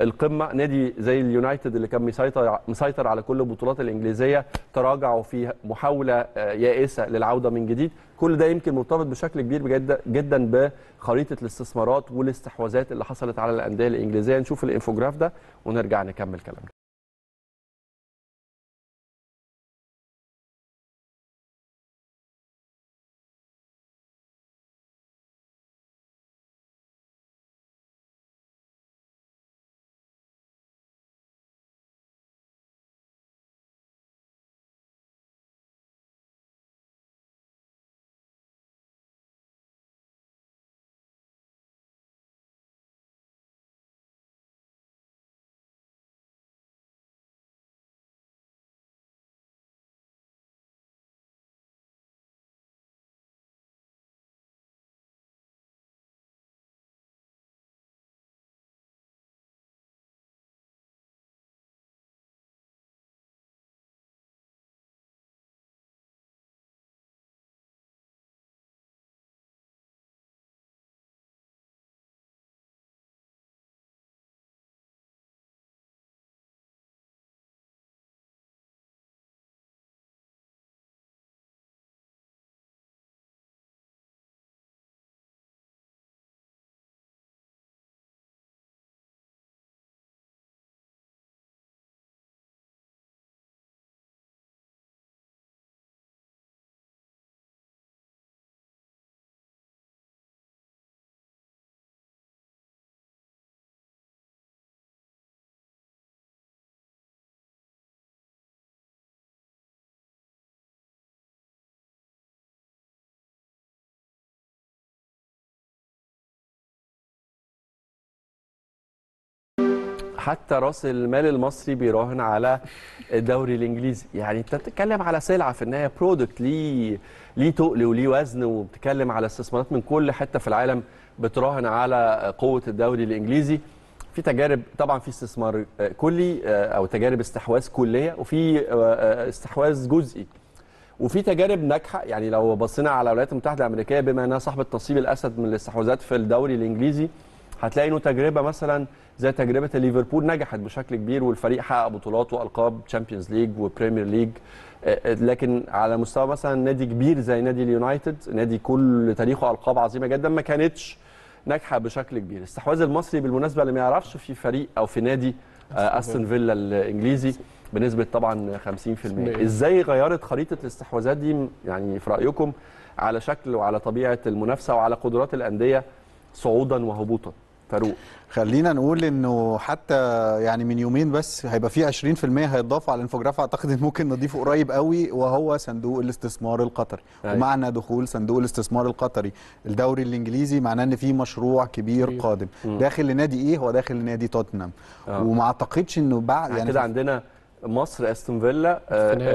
القمه نادي زي اليونايتد اللي كان مسيطر مسيطر على كل البطولات الانجليزيه تراجعوا في محاوله آه، يائسه للعوده من جديد كل ده يمكن مرتبط بشكل كبير بجد جدا بخريطه الاستثمارات والاستحواذات اللي حصلت على الانديه الانجليزيه نشوف الانفوجراف ده ونرجع نكمل كلامنا حتى راس المال المصري بيراهن على الدوري الانجليزي يعني انت بتتكلم على سلعه في النهايه برودكت ليه ليه تقل وليه وزن وبتتكلم على استثمارات من كل حته في العالم بتراهن على قوه الدوري الانجليزي في تجارب طبعا في استثمار كلي آه، او تجارب استحواذ كليه وفي آه، آه، استحواذ جزئي وفي تجارب ناجحه يعني لو بصينا على الولايات المتحده الامريكيه بما انها صاحبه نصيب الاسد من الاستحواذات في الدوري الانجليزي هتلاقي انه تجربه مثلا زي تجربه ليفربول نجحت بشكل كبير والفريق حقق بطولات والقاب تشامبيونز ليج وبريمير ليج لكن على مستوى مثلا نادي كبير زي نادي اليونايتد نادي كل تاريخه القاب عظيمه جدا ما كانتش ناجحه بشكل كبير الاستحواذ المصري بالمناسبه اللي ما يعرفش في فريق او في نادي آه، استون فيلا الانجليزي بنسبه طبعا 50% ازاي غيرت خريطه الاستحواذات دي يعني في رايكم على شكل وعلى طبيعه المنافسه وعلى قدرات الانديه صعودا وهبوطا فاروق خلينا نقول انه حتى يعني من يومين بس هيبقى في 20% هيتضاف على الانفوجراف اعتقد ان ممكن نضيفه قريب قوي وهو صندوق الاستثمار القطري أيوة. ومعنى دخول صندوق الاستثمار القطري الدوري الانجليزي معناه ان في مشروع كبير, كبير. قادم م. داخل لنادي ايه هو داخل لنادي توتنهام آه. وما اعتقدش انه بعد يعني كده عندنا مصر استون فيلا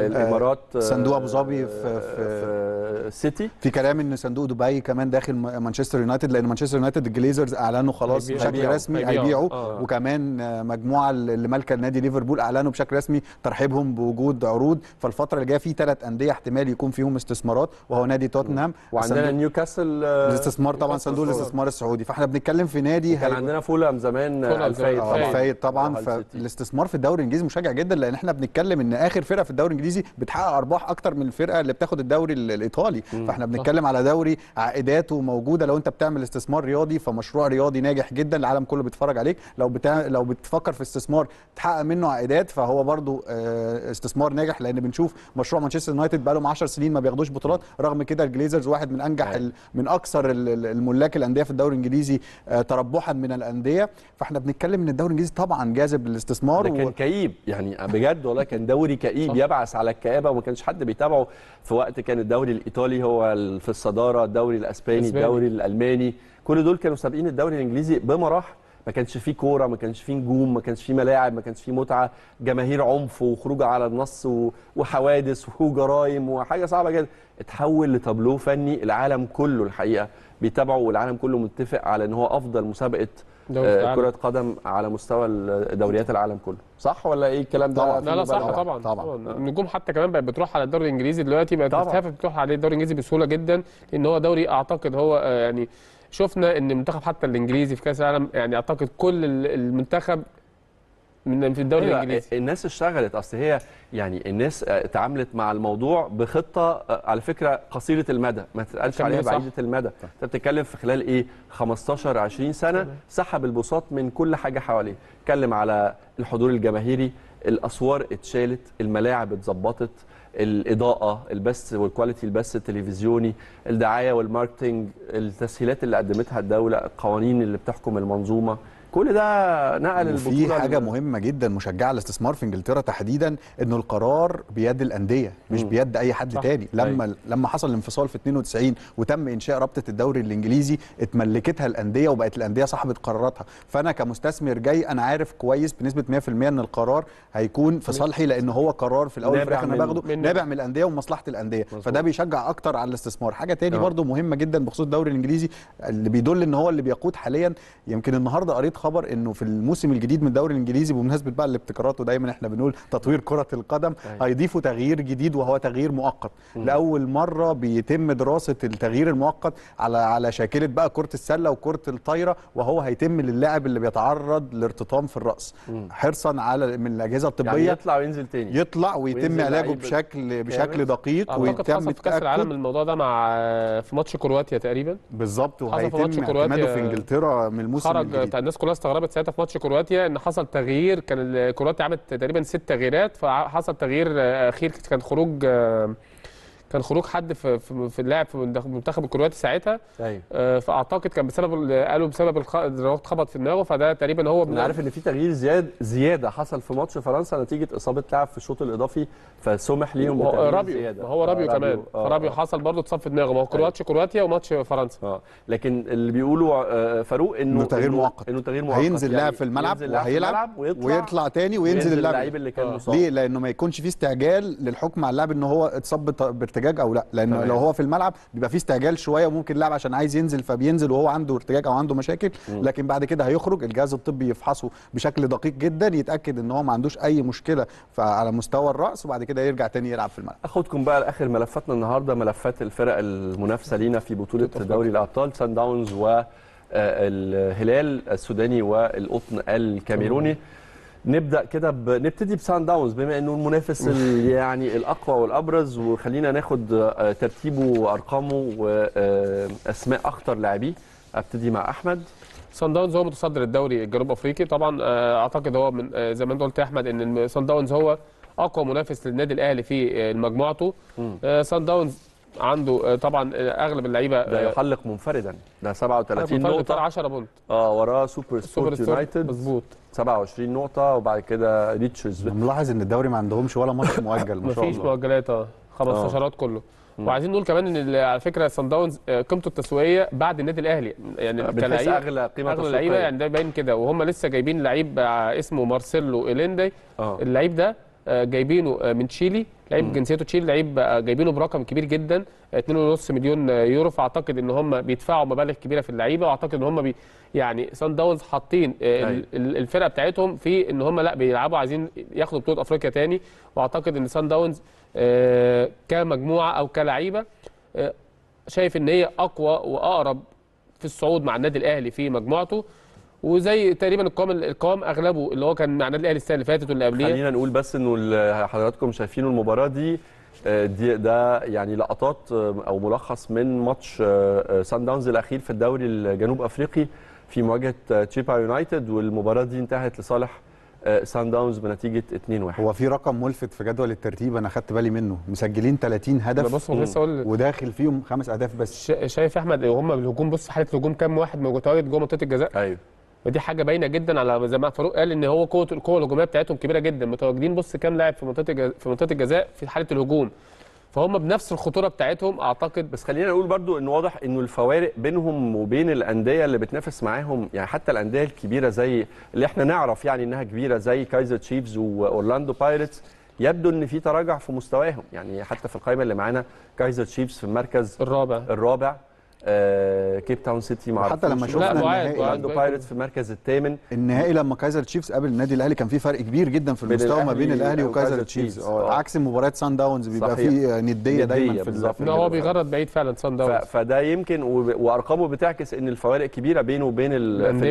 الامارات صندوق ابو ظبي في, في سيتي في كلام ان صندوق دبي كمان داخل مانشستر يونايتد لان مانشستر يونايتد الجليزرز اعلنوا خلاص بشكل رسمي هيبيعوا آه. وكمان مجموعه اللي مالكه نادي ليفربول اعلنوا بشكل رسمي ترحيبهم بوجود عروض فالفتره اللي جايه في ثلاث انديه احتمال يكون فيهم استثمارات وهو نادي توتنهام وعندنا نيوكاسل الاستثمار طبعا صندوق الاستثمار السعودي فاحنا بنتكلم في نادي كان عندنا فولام زمان الفايد طبعا فالاستثمار في الدوري الانجليزي مشجع جدا لان احنا بنتكلم ان اخر فرقه في الدوري الانجليزي بتحقق ارباح اكتر من الفرقه اللي بتاخد الدوري الايطالي فاحنا بنتكلم على دوري عائداته موجوده لو انت بتعمل استثمار رياضي فمشروع رياضي ناجح جدا العالم كله بيتفرج عليك لو بتا... لو بتفكر في استثمار تحقق منه عائدات فهو برضو آه، استثمار ناجح لان بنشوف مشروع مانشستر يونايتد بقى لهم 10 سنين ما بياخدوش بطولات رغم كده الجليزرز واحد من انجح أيوة. ال... من اكثر الملاك الانديه في الدوري الانجليزي آه، تربحا من الانديه فاحنا بنتكلم ان الدوري الانجليزي طبعا جاذب للاستثمار ده كان و... كئيب يعني بجد بجد والله كان دوري كئيب يبعث على الكآبه وما كانش حد بيتابعه في وقت كان الدوري الايطالي هو في الصداره الدوري الاسباني الدوري الالماني كل دول كانوا سابقين الدوري الانجليزي بمراحل ما كانش فيه كوره ما كانش فيه نجوم ما كانش فيه ملاعب ما كانش فيه متعه جماهير عنف وخروج على النص وحوادث وجرايم وحاجه صعبه جدا اتحول لتابلو فني العالم كله الحقيقه بيتابعه والعالم كله متفق على ان هو افضل مسابقه آه، كره قدم على مستوى دوريات العالم كله صح ولا ايه الكلام ده طبعا لا لا صح طبعا طبعا, طبعا. آه. النجوم حتى كمان بقت بتروح على الدوري الانجليزي دلوقتي بقت بتهافت بتروح عليه الدوري الانجليزي بسهوله جدا لان هو دوري اعتقد هو آه، يعني شفنا ان المنتخب حتى الانجليزي في كاس العالم يعني اعتقد كل المنتخب من في الدوري أيوة، الانجليزي إيه، الناس اشتغلت اصل هي يعني الناس آه، اتعاملت مع الموضوع بخطه آه، على فكره قصيره المدى ما تتقالش عليها بعيده المدى انت بتتكلم في خلال ايه 15 20 سنه سحب البساط من كل حاجه حواليه اتكلم على الحضور الجماهيري الاسوار اتشالت الملاعب اتظبطت الاضاءه البث والكواليتي البث التلفزيوني الدعايه والماركتنج التسهيلات اللي قدمتها الدوله القوانين اللي بتحكم المنظومه كل ده نقل البطوله في حاجه مهمه جدا مشجعه الاستثمار في انجلترا تحديدا انه القرار بيد الانديه مش مم. بيد اي حد صح. تاني لما أي. أيوة. لما حصل الانفصال في 92 وتم انشاء رابطه الدوري الانجليزي اتملكتها الانديه وبقت الانديه صاحبه قراراتها فانا كمستثمر جاي انا عارف كويس بنسبه 100% ان القرار هيكون في صالحي لان هو قرار في الاول انا باخده نابع من الانديه ومصلحه الانديه مزبوط. فده بيشجع اكتر على الاستثمار حاجه تاني برده مهمه جدا بخصوص الدوري الانجليزي اللي بيدل ان هو اللي بيقود حاليا يمكن النهارده قريت خبر انه في الموسم الجديد من الدوري الانجليزي بمناسبه بقى الابتكارات ودايما احنا بنقول تطوير كره القدم أيوة. هيضيفوا تغيير جديد وهو تغيير مؤقت لاول مره بيتم دراسه التغيير المؤقت على على شاكله بقى كره السله وكره الطايره وهو هيتم للاعب اللي بيتعرض لارتطام في الراس حرصا على من الاجهزه الطبيه يعني يطلع وينزل تاني يطلع ويتم علاجه بشكل بشكل دقيق ويتم في كاس العالم الموضوع ده مع في ماتش كرواتيا تقريبا بالظبط وهيتم اعتماده في انجلترا من الموسم الجديد خرج الناس كلها استغربت ساعتها في ماتش كرواتيا ان حصل تغيير كان كرواتيا عملت تقريبا ست تغييرات فحصل تغيير آه، اخير كان خروج آه كان خروج حد في في اللاعب في منتخب الكرواتي ساعتها ايوه آه، فاعتقد كان بسبب قالوا بسبب الخ... خبط في دماغه فده تقريبا هو انا عارف ان في تغيير زياد زياده حصل في ماتش فرنسا نتيجه اصابه لاعب في الشوط الاضافي فسمح ليهم رابيو زياده ما هو آه، رابيو كمان آه رابيو آه. حصل برضه اتصاب في دماغه ما هو كرواتش أيوه. كرواتيا وماتش فرنسا اه لكن اللي بيقولوا فاروق انه تغيير مؤقت انه تغيير مؤقت هينزل لاعب يعني في الملعب وهيلعب ويطلع تاني وينزل اللاعب اللي كان مصاب ليه لانه ما يكونش في استعجال للحكم على اللاعب ان هو اتصاب ارتجاج او لا لان طبعا. لو هو في الملعب بيبقى فيه استعجال شويه وممكن اللاعب عشان عايز ينزل فبينزل وهو عنده ارتجاج او عنده مشاكل م. لكن بعد كده هيخرج الجهاز الطبي يفحصه بشكل دقيق جدا يتاكد ان هو ما عندوش اي مشكله على مستوى الراس وبعد كده يرجع تاني يلعب في الملعب اخدكم بقى لاخر ملفاتنا النهارده ملفات الفرق المنافسه لينا في بطوله دوري الابطال سان داونز و آه، الهلال السوداني والقطن الكاميروني نبدا كده ب... نبتدي بسان داونز بما انه المنافس (laughs) يعني الاقوى والابرز وخلينا ناخد آه، ترتيبه وارقامه واسماء اخطر لاعبيه ابتدي مع احمد سان داونز هو متصدر الدوري الجنوب افريقي طبعا آه، اعتقد هو من آه، زي ما انت قلت يا احمد ان سان داونز هو اقوى منافس للنادي الاهلي في مجموعته سان داونز عنده آه، طبعا آه، اغلب اللعيبه ده آه، يحلق منفردا ده 37 نقطه 10 بونت اه وراه سوبر سبورت يونايتد مظبوط 27 نقطه وبعد كده ريتشز ملاحظ ان الدوري ما عندهمش ولا ماتش (laughs) مؤجل ما شاء الله مفيش مؤجلات اه 15 كله وعايزين نقول كمان ان على فكره سان داونز قيمته التسويقيه بعد النادي الاهلي يعني كلاعب اغلى قيمه اغلى لعيبه يعني ده باين كده وهم لسه جايبين لعيب اسمه مارسيلو اليندي اللعيب ده آه، جايبينه آه، من تشيلي لعيب جنسيته تشيلي لعيب آه، جايبينه برقم كبير جدا 2.5 مليون يورو فاعتقد ان هم بيدفعوا مبالغ كبيره في اللعيبه واعتقد ان هم بي يعني سان داونز حاطين أيوة. الفرقه بتاعتهم في ان هم لا بيلعبوا عايزين ياخدوا بطوله افريقيا تاني واعتقد ان سان داونز كمجموعه او كلعيبه شايف ان هي اقوى واقرب في الصعود مع النادي الاهلي في مجموعته وزي تقريبا القوام القوام اغلبه اللي هو كان مع النادي الاهلي السنه اللي فاتت واللي قبليها خلينا نقول بس انه حضراتكم شايفين المباراه دي آه، دي ده يعني لقطات آه، او ملخص من ماتش آه، سان داونز الاخير في الدوري الجنوب افريقي في مواجهه تشيبا يونايتد والمباراه دي انتهت لصالح سان داونز بنتيجه 2-1 هو في رقم ملفت في جدول الترتيب انا خدت بالي منه مسجلين 30 هدف بص لسه اقول وداخل فيهم خمس اهداف بس شايف احمد هم بالهجوم بص حاله الهجوم كام واحد موجود جوه منطقه الجزاء ايوه ودي حاجه باينه جدا على زي ما فاروق قال ان هو قوه القوه الهجوميه بتاعتهم كبيره جدا متواجدين بص كام لاعب في منطقه في منطقه الجزاء في حاله الهجوم فهم بنفس الخطوره بتاعتهم اعتقد بس خلينا نقول برضو ان واضح انه الفوارق بينهم وبين الانديه اللي بتنافس معاهم يعني حتى الانديه الكبيره زي اللي احنا نعرف يعني انها كبيره زي كايزر تشيفز واورلاندو بايرتس يبدو ان في تراجع في مستواهم يعني حتى في القائمه اللي معانا كايزر تشيفز في المركز الرابع الرابع كيب تاون سيتي مع حتى لما شفنا النهائي عنده بايرتس في المركز الثامن النهائي لما كايزر تشيفز قابل النادي الاهلي كان في فرق كبير جدا في المستوى ما بين الاهلي وكايزر آه، تشيفز آه. عكس مباراه سان داونز بيبقى في نديه دايما في الظفر ان هو بيغرد بعيد فعلا سان داونز فده يمكن وارقامه بتعكس ان الفوارق كبيره بينه وبين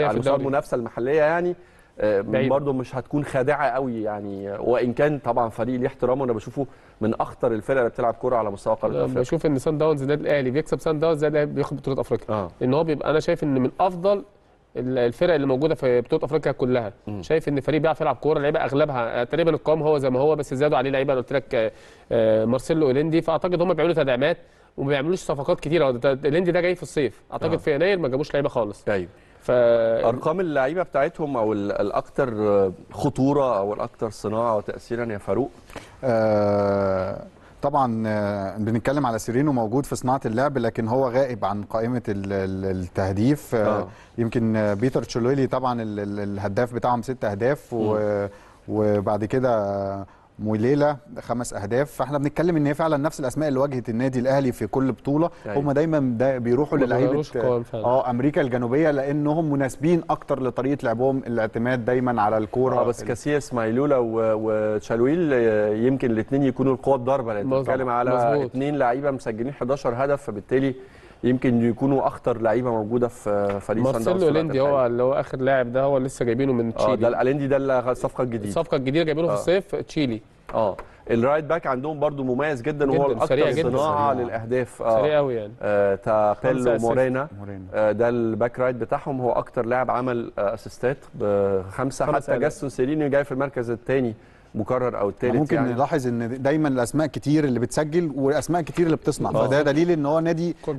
على مستوى المنافسه المحليه يعني آه، برضه مش هتكون خادعه قوي يعني وان كان طبعا فريق ليه احترامه انا بشوفه من اخطر الفرق اللي بتلعب كوره على مستوى قاره افريقيا بشوف ان سان داونز النادي الاهلي بيكسب سان داونز زي الاهلي بياخد بطوله افريقيا آه. ان هو بيبقى انا شايف ان من افضل الفرق اللي موجوده في بطوله افريقيا كلها م. شايف ان فريق بيعرف يلعب كوره لعيبه اغلبها آه، تقريبا القوام هو زي ما هو بس زادوا عليه لعيبه انا قلت لك آه، مارسيلو اوليندي فاعتقد هم بيعملوا تدعيمات وما بيعملوش صفقات كتيره الاندي ده جاي في الصيف اعتقد آه. في يناير ما جابوش لعيبه خالص ايوه ف... ارقام اللعيبه بتاعتهم او الاكثر خطوره او الاكثر صناعه وتاثيرا يا فاروق آه طبعا آه، بنتكلم على سيرينو موجود في صناعه اللعب لكن هو غائب عن قائمه التهديف أوه. آه. يمكن بيتر تشولولي طبعا الهداف بتاعهم ست اهداف وبعد كده وليله خمس اهداف فاحنا بنتكلم ان هي فعلا نفس الاسماء اللي واجهت النادي الاهلي في كل بطوله يعني. أيوة. هم دايما دا بيروحوا للعيبه اه امريكا الجنوبيه لانهم مناسبين اكتر لطريقه لعبهم الاعتماد دايما على الكوره اه بس كاسياس مايلولا وتشالويل آه، يمكن الاثنين يكونوا القوه الضاربه لان بنتكلم على اثنين لعيبه مسجلين 11 هدف فبالتالي يمكن يكونوا اخطر لعيبه موجوده في فريق سان داونز مارسيلو ليندي هو اللي هو اخر لاعب ده هو لسه جايبينه من آه، تشيلي اه ده ليندي ده الصفقه الجديده الصفقه الجديده جايبينه في آه. الصيف تشيلي اه الرايت باك عندهم برضو مميز جدا وهو الاكثر صناعه للاهداف اه سريع قوي يعني آه تابيلو مورينا آه ده الباك رايت بتاعهم هو اكتر لاعب عمل آه اسيستات بخمسه حتى جاستون سيريني جاي في المركز الثاني مكرر او الثالث ممكن يعني. نلاحظ ان دايما الاسماء كتير اللي بتسجل واسماء كتير اللي بتصنع أوه. فده دليل ان هو نادي آه،,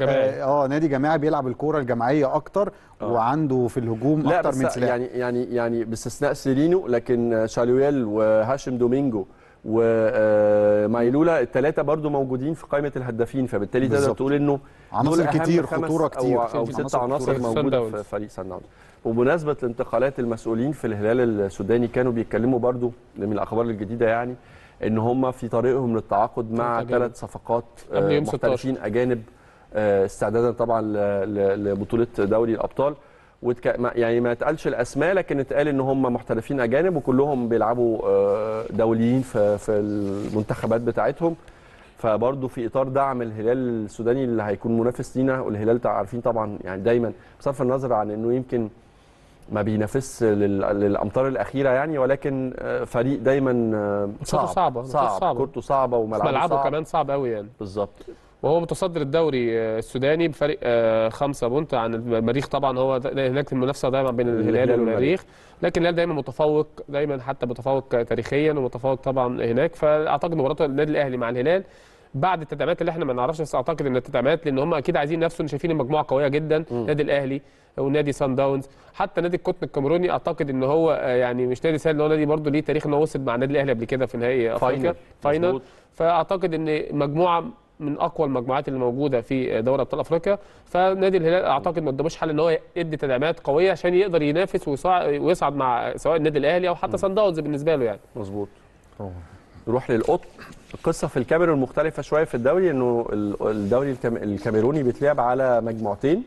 اه, نادي جماعي بيلعب الكوره الجماعيه اكتر أوه. وعنده في الهجوم لا اكتر من سلاح يعني يعني يعني باستثناء سيرينو لكن شالويل وهاشم دومينجو ومايلولا آه، الثلاثه برضو موجودين في قائمه الهدافين فبالتالي تقدر تقول انه عناصر كتير خطوره كتير او, أو ست عناصر موجوده في فريق سان داونز وبمناسبه الانتقالات المسؤولين في الهلال السوداني كانوا بيتكلموا برضو من الاخبار الجديده يعني ان هم في طريقهم للتعاقد مع ثلاث صفقات آه، محترفين اجانب آه، استعدادا طبعا لبطوله دوري الابطال وتك... يعني ما اتقالش الاسماء لكن اتقال ان هم محترفين اجانب وكلهم بيلعبوا آه، دوليين في المنتخبات بتاعتهم فبرضه في اطار دعم الهلال السوداني اللي هيكون منافس لينا والهلال عارفين طبعا يعني دايما بصرف النظر عن انه يمكن ما بينافسش للامطار الاخيره يعني ولكن آه، فريق دايما آه، صعب صعبه صعب, صعب. كورته صعبه وملعبه ملعبه صعب. كمان صعب قوي يعني بالظبط وهو متصدر الدوري آه، السوداني بفرق خمسة بونت عن المريخ طبعا هو هناك المنافسه دايما بين الهلال والمريخ لكن الهلال دايما متفوق دايما حتى متفوق تاريخيا ومتفوق طبعا هناك فاعتقد مباراه النادي الاهلي مع الهلال بعد التدعيمات اللي احنا ما نعرفش بس اعتقد ان التدعيمات لان هم اكيد عايزين نفسهم شايفين المجموعه قويه جدا النادي الاهلي ونادي سان داونز حتى نادي القطن الكاميروني اعتقد ان هو آه، يعني مش نادي سهل ان هو نادي برده ليه تاريخ ان هو وصل مع النادي الاهلي قبل كده في نهائي افريقيا فاينل فاعتقد ان مجموعه من اقوى المجموعات اللي موجوده في دوري ابطال افريقيا فنادي الهلال اعتقد ما قداموش حل ان هو يدي تدعيمات قويه عشان يقدر ينافس ويصعد مع سواء النادي الاهلي او حتى سان داونز بالنسبه له يعني مظبوط نروح للقطن القصه في الكاميرون مختلفه شويه في الدوري انه الدوري الكاميروني بيتلعب على مجموعتين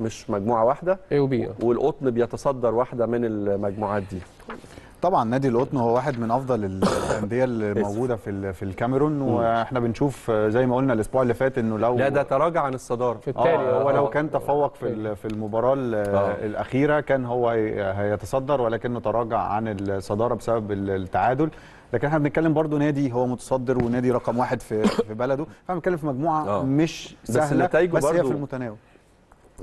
مش مجموعه واحده اي وبي آه. والقطن بيتصدر واحده من المجموعات دي طبعا نادي القطن هو واحد من افضل (laughs) الانديه اللي موجوده في في الكاميرون واحنا بنشوف زي ما قلنا الاسبوع اللي فات انه لو لا ده تراجع عن الصداره في التالي آه, آه. هو لو كان تفوق في في المباراه آه. الاخيره كان هو هيتصدر ولكنه تراجع عن الصداره بسبب التعادل لكن احنا بنتكلم برضو نادي هو متصدر ونادي رقم واحد في في بلده فاحنا بنتكلم في مجموعه آه. مش سهله بس, بس هي في المتناول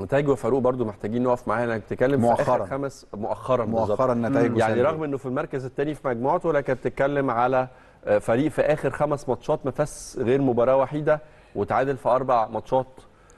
نتائج وفاروق برضو محتاجين نقف معاها نتكلم مؤخرا في خمس مؤخرا مؤخرا نتائج يعني رغم انه في المركز الثاني في مجموعته لكن بتتكلم على آه، فريق في اخر خمس ماتشات ما فاز غير مباراه وحيده وتعادل في اربع ماتشات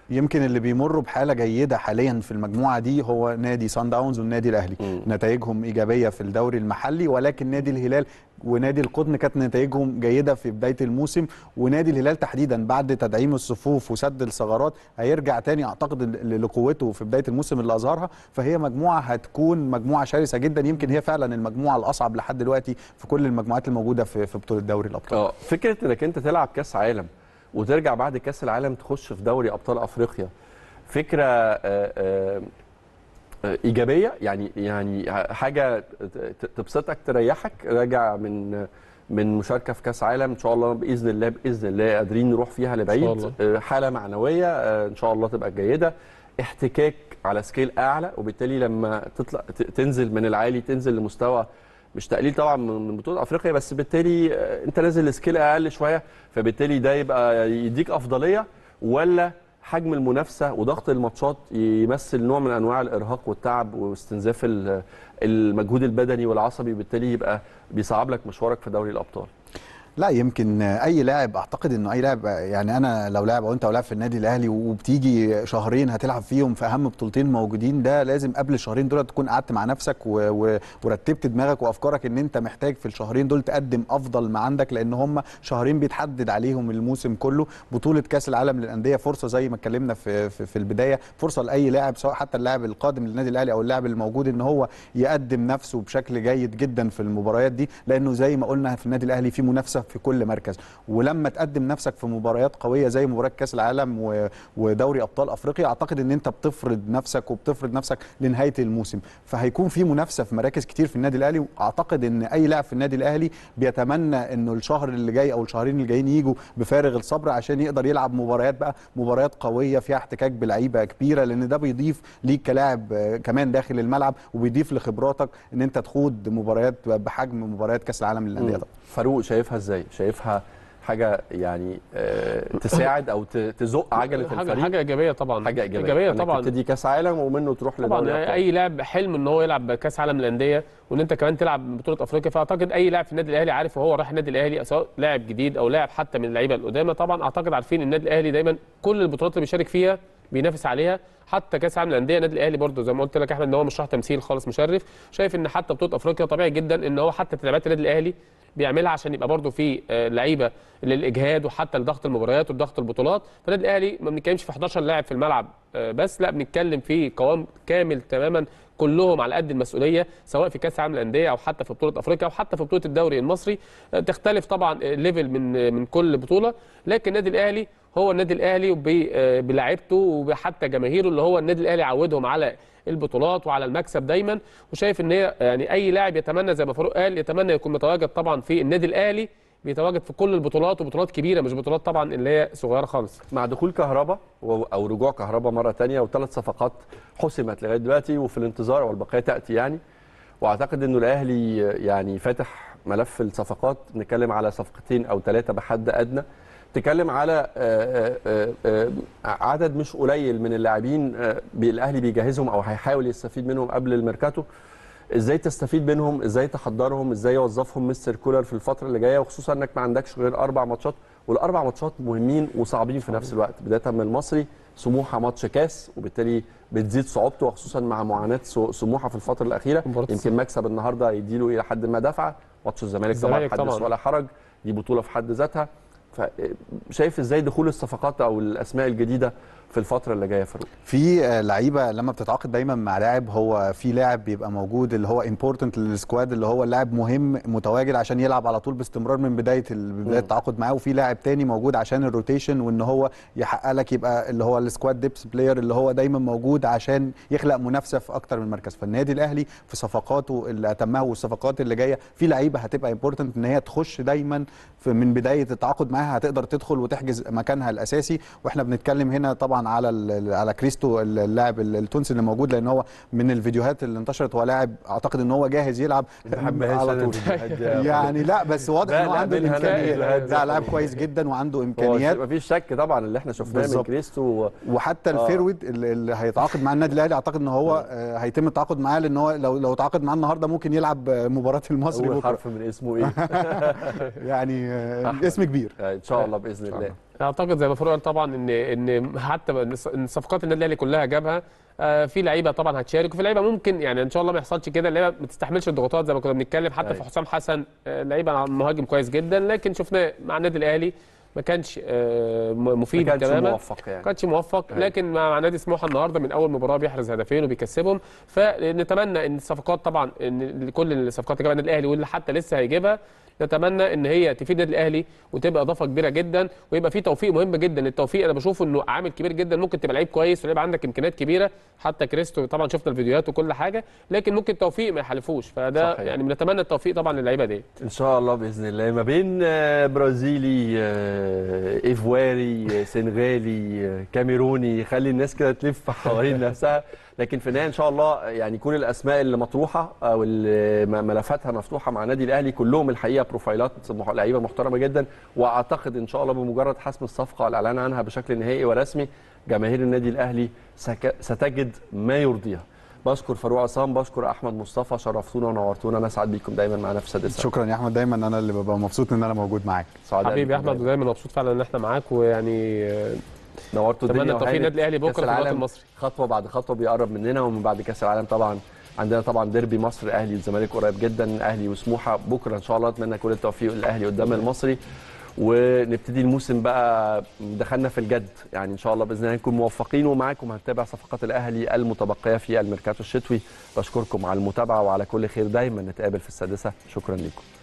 يمكن اللي بيمروا بحاله جيده حاليا في المجموعه دي هو نادي سان داونز والنادي الاهلي م. نتائجهم ايجابيه في الدوري المحلي ولكن نادي الهلال ونادي القطن كانت نتائجهم جيده في بدايه الموسم ونادي الهلال تحديدا بعد تدعيم الصفوف وسد الثغرات هيرجع تاني اعتقد لقوته في بدايه الموسم اللي اظهرها فهي مجموعه هتكون مجموعه شرسه جدا يمكن هي فعلا المجموعه الاصعب لحد دلوقتي في كل المجموعات الموجوده في في بطوله دوري الابطال اه فكره انك انت تلعب كاس عالم وترجع بعد كاس العالم تخش في دوري ابطال افريقيا فكره آآ آه، آآ آه، ايجابيه يعني يعني حاجه تبسطك تريحك راجع من من مشاركه في كاس عالم ان شاء الله باذن الله باذن الله قادرين نروح فيها لبعيد آه، حاله معنويه آه، ان شاء الله تبقى جيده احتكاك على سكيل اعلى وبالتالي لما تطلع تنزل من العالي تنزل لمستوى مش تقليل طبعا من بطوله افريقيا بس بالتالي آه، انت نازل لسكيل اقل شويه فبالتالي ده يبقى يديك افضليه ولا حجم المنافسه وضغط الماتشات يمثل نوع من انواع الارهاق والتعب واستنزاف المجهود البدني والعصبي بالتالي يبقى بيصعب لك مشوارك في دوري الابطال لا يمكن اي لاعب اعتقد انه اي لاعب يعني انا لو لاعب او انت لاعب في النادي الاهلي وبتيجي شهرين هتلعب فيهم في اهم بطولتين موجودين ده لازم قبل الشهرين دول تكون قعدت مع نفسك ورتبت دماغك وافكارك ان انت محتاج في الشهرين دول تقدم افضل ما عندك لان هم شهرين بيتحدد عليهم الموسم كله بطوله كاس العالم للانديه فرصه زي ما اتكلمنا في في البدايه فرصه لاي لاعب سواء حتى اللاعب القادم للنادي الاهلي او اللاعب الموجود ان هو يقدم نفسه بشكل جيد جدا في المباريات دي لانه زي ما قلنا في النادي الاهلي في منافسه في كل مركز ولما تقدم نفسك في مباريات قويه زي مباراه كاس العالم ودوري ابطال افريقيا اعتقد ان انت بتفرض نفسك وبتفرض نفسك لنهايه الموسم فهيكون في منافسه في مراكز كتير في النادي الاهلي واعتقد ان اي لاعب في النادي الاهلي بيتمنى انه الشهر اللي جاي او الشهرين اللي جايين يجوا بفارغ الصبر عشان يقدر يلعب مباريات بقى مباريات قويه فيها احتكاك بلعيبه كبيره لان ده بيضيف ليك كلاعب آه، كمان داخل الملعب وبيضيف لخبراتك ان انت تخوض مباريات بحجم مباريات كاس العالم للانديه فاروق شايفها ازاي شايفها حاجه يعني آه، تساعد او تزق عجله حاجة الفريق حاجه ايجابيه طبعا حاجه ايجابيه, إيجابية طبعا تبتدي كاس عالم ومنه تروح لدوري طبعا اي لاعب حلم ان هو يلعب كاس عالم للانديه وان انت كمان تلعب بطوله افريقيا فاعتقد اي لاعب في النادي الاهلي عارف وهو رايح النادي الاهلي سواء لاعب جديد او لاعب حتى من اللعيبه القدامى طبعا اعتقد عارفين النادي الاهلي دايما كل البطولات اللي بيشارك فيها بينافس عليها حتى كاس العالم للانديه النادي الاهلي برده زي ما قلت لك احمد ان هو مش راح تمثيل خالص مشرف شايف ان حتى بطوله افريقيا طبيعي جدا ان هو حتى تدريبات النادي الاهلي بيعملها عشان يبقى برده في آه، لعيبه للاجهاد وحتى لضغط المباريات وضغط البطولات فالنادي الاهلي ما بنتكلمش في 11 لاعب في الملعب آه، بس لا بنتكلم في قوام كامل تماما كلهم على قد المسؤوليه سواء في كاس العالم للانديه او حتى في بطوله افريقيا او حتى في بطوله الدوري المصري آه، تختلف طبعا ليفل من من كل بطوله لكن النادي الاهلي هو النادي الاهلي آه، بلاعبته وحتى جماهيره اللي هو النادي الاهلي عودهم على البطولات وعلى المكسب دايما وشايف ان هي يعني اي لاعب يتمنى زي ما فاروق قال يتمنى يكون متواجد طبعا في النادي الاهلي بيتواجد في كل البطولات وبطولات كبيره مش بطولات طبعا اللي هي صغيره خالص مع دخول كهربا او رجوع كهربا مره ثانيه وثلاث صفقات حسمت لغايه دلوقتي وفي الانتظار والبقيه تاتي يعني واعتقد انه الاهلي يعني فاتح ملف الصفقات نتكلم على صفقتين او ثلاثه بحد ادنى تتكلم على آه، آه، آه، عدد مش قليل من اللاعبين الاهلي بيجهزهم او هيحاول يستفيد منهم قبل الميركاتو ازاي تستفيد منهم ازاي تحضرهم ازاي يوظفهم مستر كولر في الفتره اللي جايه وخصوصا انك ما عندكش غير اربع ماتشات والاربع ماتشات مهمين وصعبين في نفس الوقت بدايه من المصري سموحه ماتش كاس وبالتالي بتزيد صعوبته وخصوصا مع معاناه سموحه في الفتره الاخيره يمكن مكسب النهارده يديله الى حد ما دفعه ماتش الزمالك طبعا حدث ولا حرج دي بطوله في حد ذاتها فشايف ازاي دخول الصفقات او الاسماء الجديده في الفتره اللي جايه يا فاروق في لعيبه لما بتتعاقد دايما مع لاعب هو في لاعب بيبقى موجود اللي هو امبورتنت للسكواد اللي هو اللاعب مهم متواجد عشان يلعب على طول باستمرار من بدايه بدايه التعاقد معاه وفي لاعب تاني موجود عشان الروتيشن وان هو يحقق لك يبقى اللي هو السكواد ديبس بلاير اللي هو دايما موجود عشان يخلق منافسه في اكتر من مركز فالنادي الاهلي في صفقاته اللي اتمها والصفقات اللي جايه في لعيبه هتبقى امبورتنت ان هي تخش دايما من بدايه التعاقد معاها هتقدر تدخل وتحجز مكانها الاساسي واحنا بنتكلم هنا طبعا على على كريستو اللاعب التونسي اللي موجود لان هو من الفيديوهات اللي انتشرت هو لاعب اعتقد ان هو جاهز يلعب على طول (laughs) يعني لا بس واضح ان هو عنده امكانيات لا لاعب كويس جدا وعنده امكانيات مفيش شك طبعا اللي احنا شفناه من كريستو وحتى آه. الفيرويد اللي هيتعاقد مع النادي الاهلي اعتقد ان هو آه. آه، هيتم التعاقد معاه لان هو لو لو تعاقد معاه النهارده ممكن يلعب مباراه المصري بكره حرف من اسمه ايه (laughs) يعني اسم كبير ان شاء الله باذن الله اعتقد زي ما فاروق قال طبعا ان ان حتى ان صفقات النادي الاهلي كلها جابها آه، في لعيبه طبعا هتشارك وفي لعيبه ممكن يعني ان شاء الله ما يحصلش كده اللعيبه ما تستحملش الضغوطات زي ما كنا بنتكلم حتى أي. أيوة. في حسام حسن آه، لعيبه مهاجم كويس جدا لكن شفناه مع النادي الاهلي ما كانش آه، مفيد تماما ما كانش موفق يعني ما كانش موفق أيوة. لكن مع نادي سموحه النهارده من اول مباراه بيحرز هدفين وبيكسبهم فنتمنى ان الصفقات طبعا ان كل الصفقات اللي جابها النادي الاهلي واللي حتى لسه هيجيبها نتمنى ان هي تفيد النادي الاهلي وتبقى اضافه كبيره جدا ويبقى في توفيق مهم جدا التوفيق انا بشوفه انه عامل كبير جدا ممكن تبقى لعيب كويس ولعيب عندك امكانيات كبيره حتى كريستو طبعا شفنا الفيديوهات وكل حاجه لكن ممكن توفيق ما يحلفوش فده صحيح. يعني بنتمنى التوفيق طبعا للعيبه دي ان شاء الله باذن الله ما بين آه، برازيلي آه، ايفواري آه، سنغالي كاميروني خلي الناس كده تلف حوالين نفسها لكن في النهايه ان شاء الله يعني يكون الاسماء اللي مطروحه او اللي ملفاتها مفتوحه مع النادي الاهلي كلهم الحقيقه بروفايلات لعيبه محترمه جدا واعتقد ان شاء الله بمجرد حسم الصفقه الاعلان عنها بشكل نهائي ورسمي جماهير النادي الاهلي ستجد ما يرضيها بشكر فاروق عصام بشكر احمد مصطفى شرفتونا ونورتونا انا سعد بيكم دايما معانا في سادس شكرا يا احمد دايما انا اللي ببقى مبسوط ان انا موجود معاك حبيبي احمد دايما مبسوط فعلا ان احنا معاك ويعني نورتوا الدنيا اتمنى التوفيق النادي الاهلي بكره في الوطن المصري خطوه بعد خطوه بيقرب مننا ومن بعد كاس العالم طبعا عندنا طبعا ديربي مصر الاهلي والزمالك قريب جدا اهلي وسموحه بكره ان شاء الله اتمنى كل التوفيق للاهلي قدام المصري ونبتدي الموسم بقى دخلنا في الجد يعني ان شاء الله باذن الله نكون موفقين ومعاكم هنتابع صفقات الاهلي المتبقيه في الميركاتو الشتوي بشكركم على المتابعه وعلى كل خير دايما نتقابل في السادسه شكرا لكم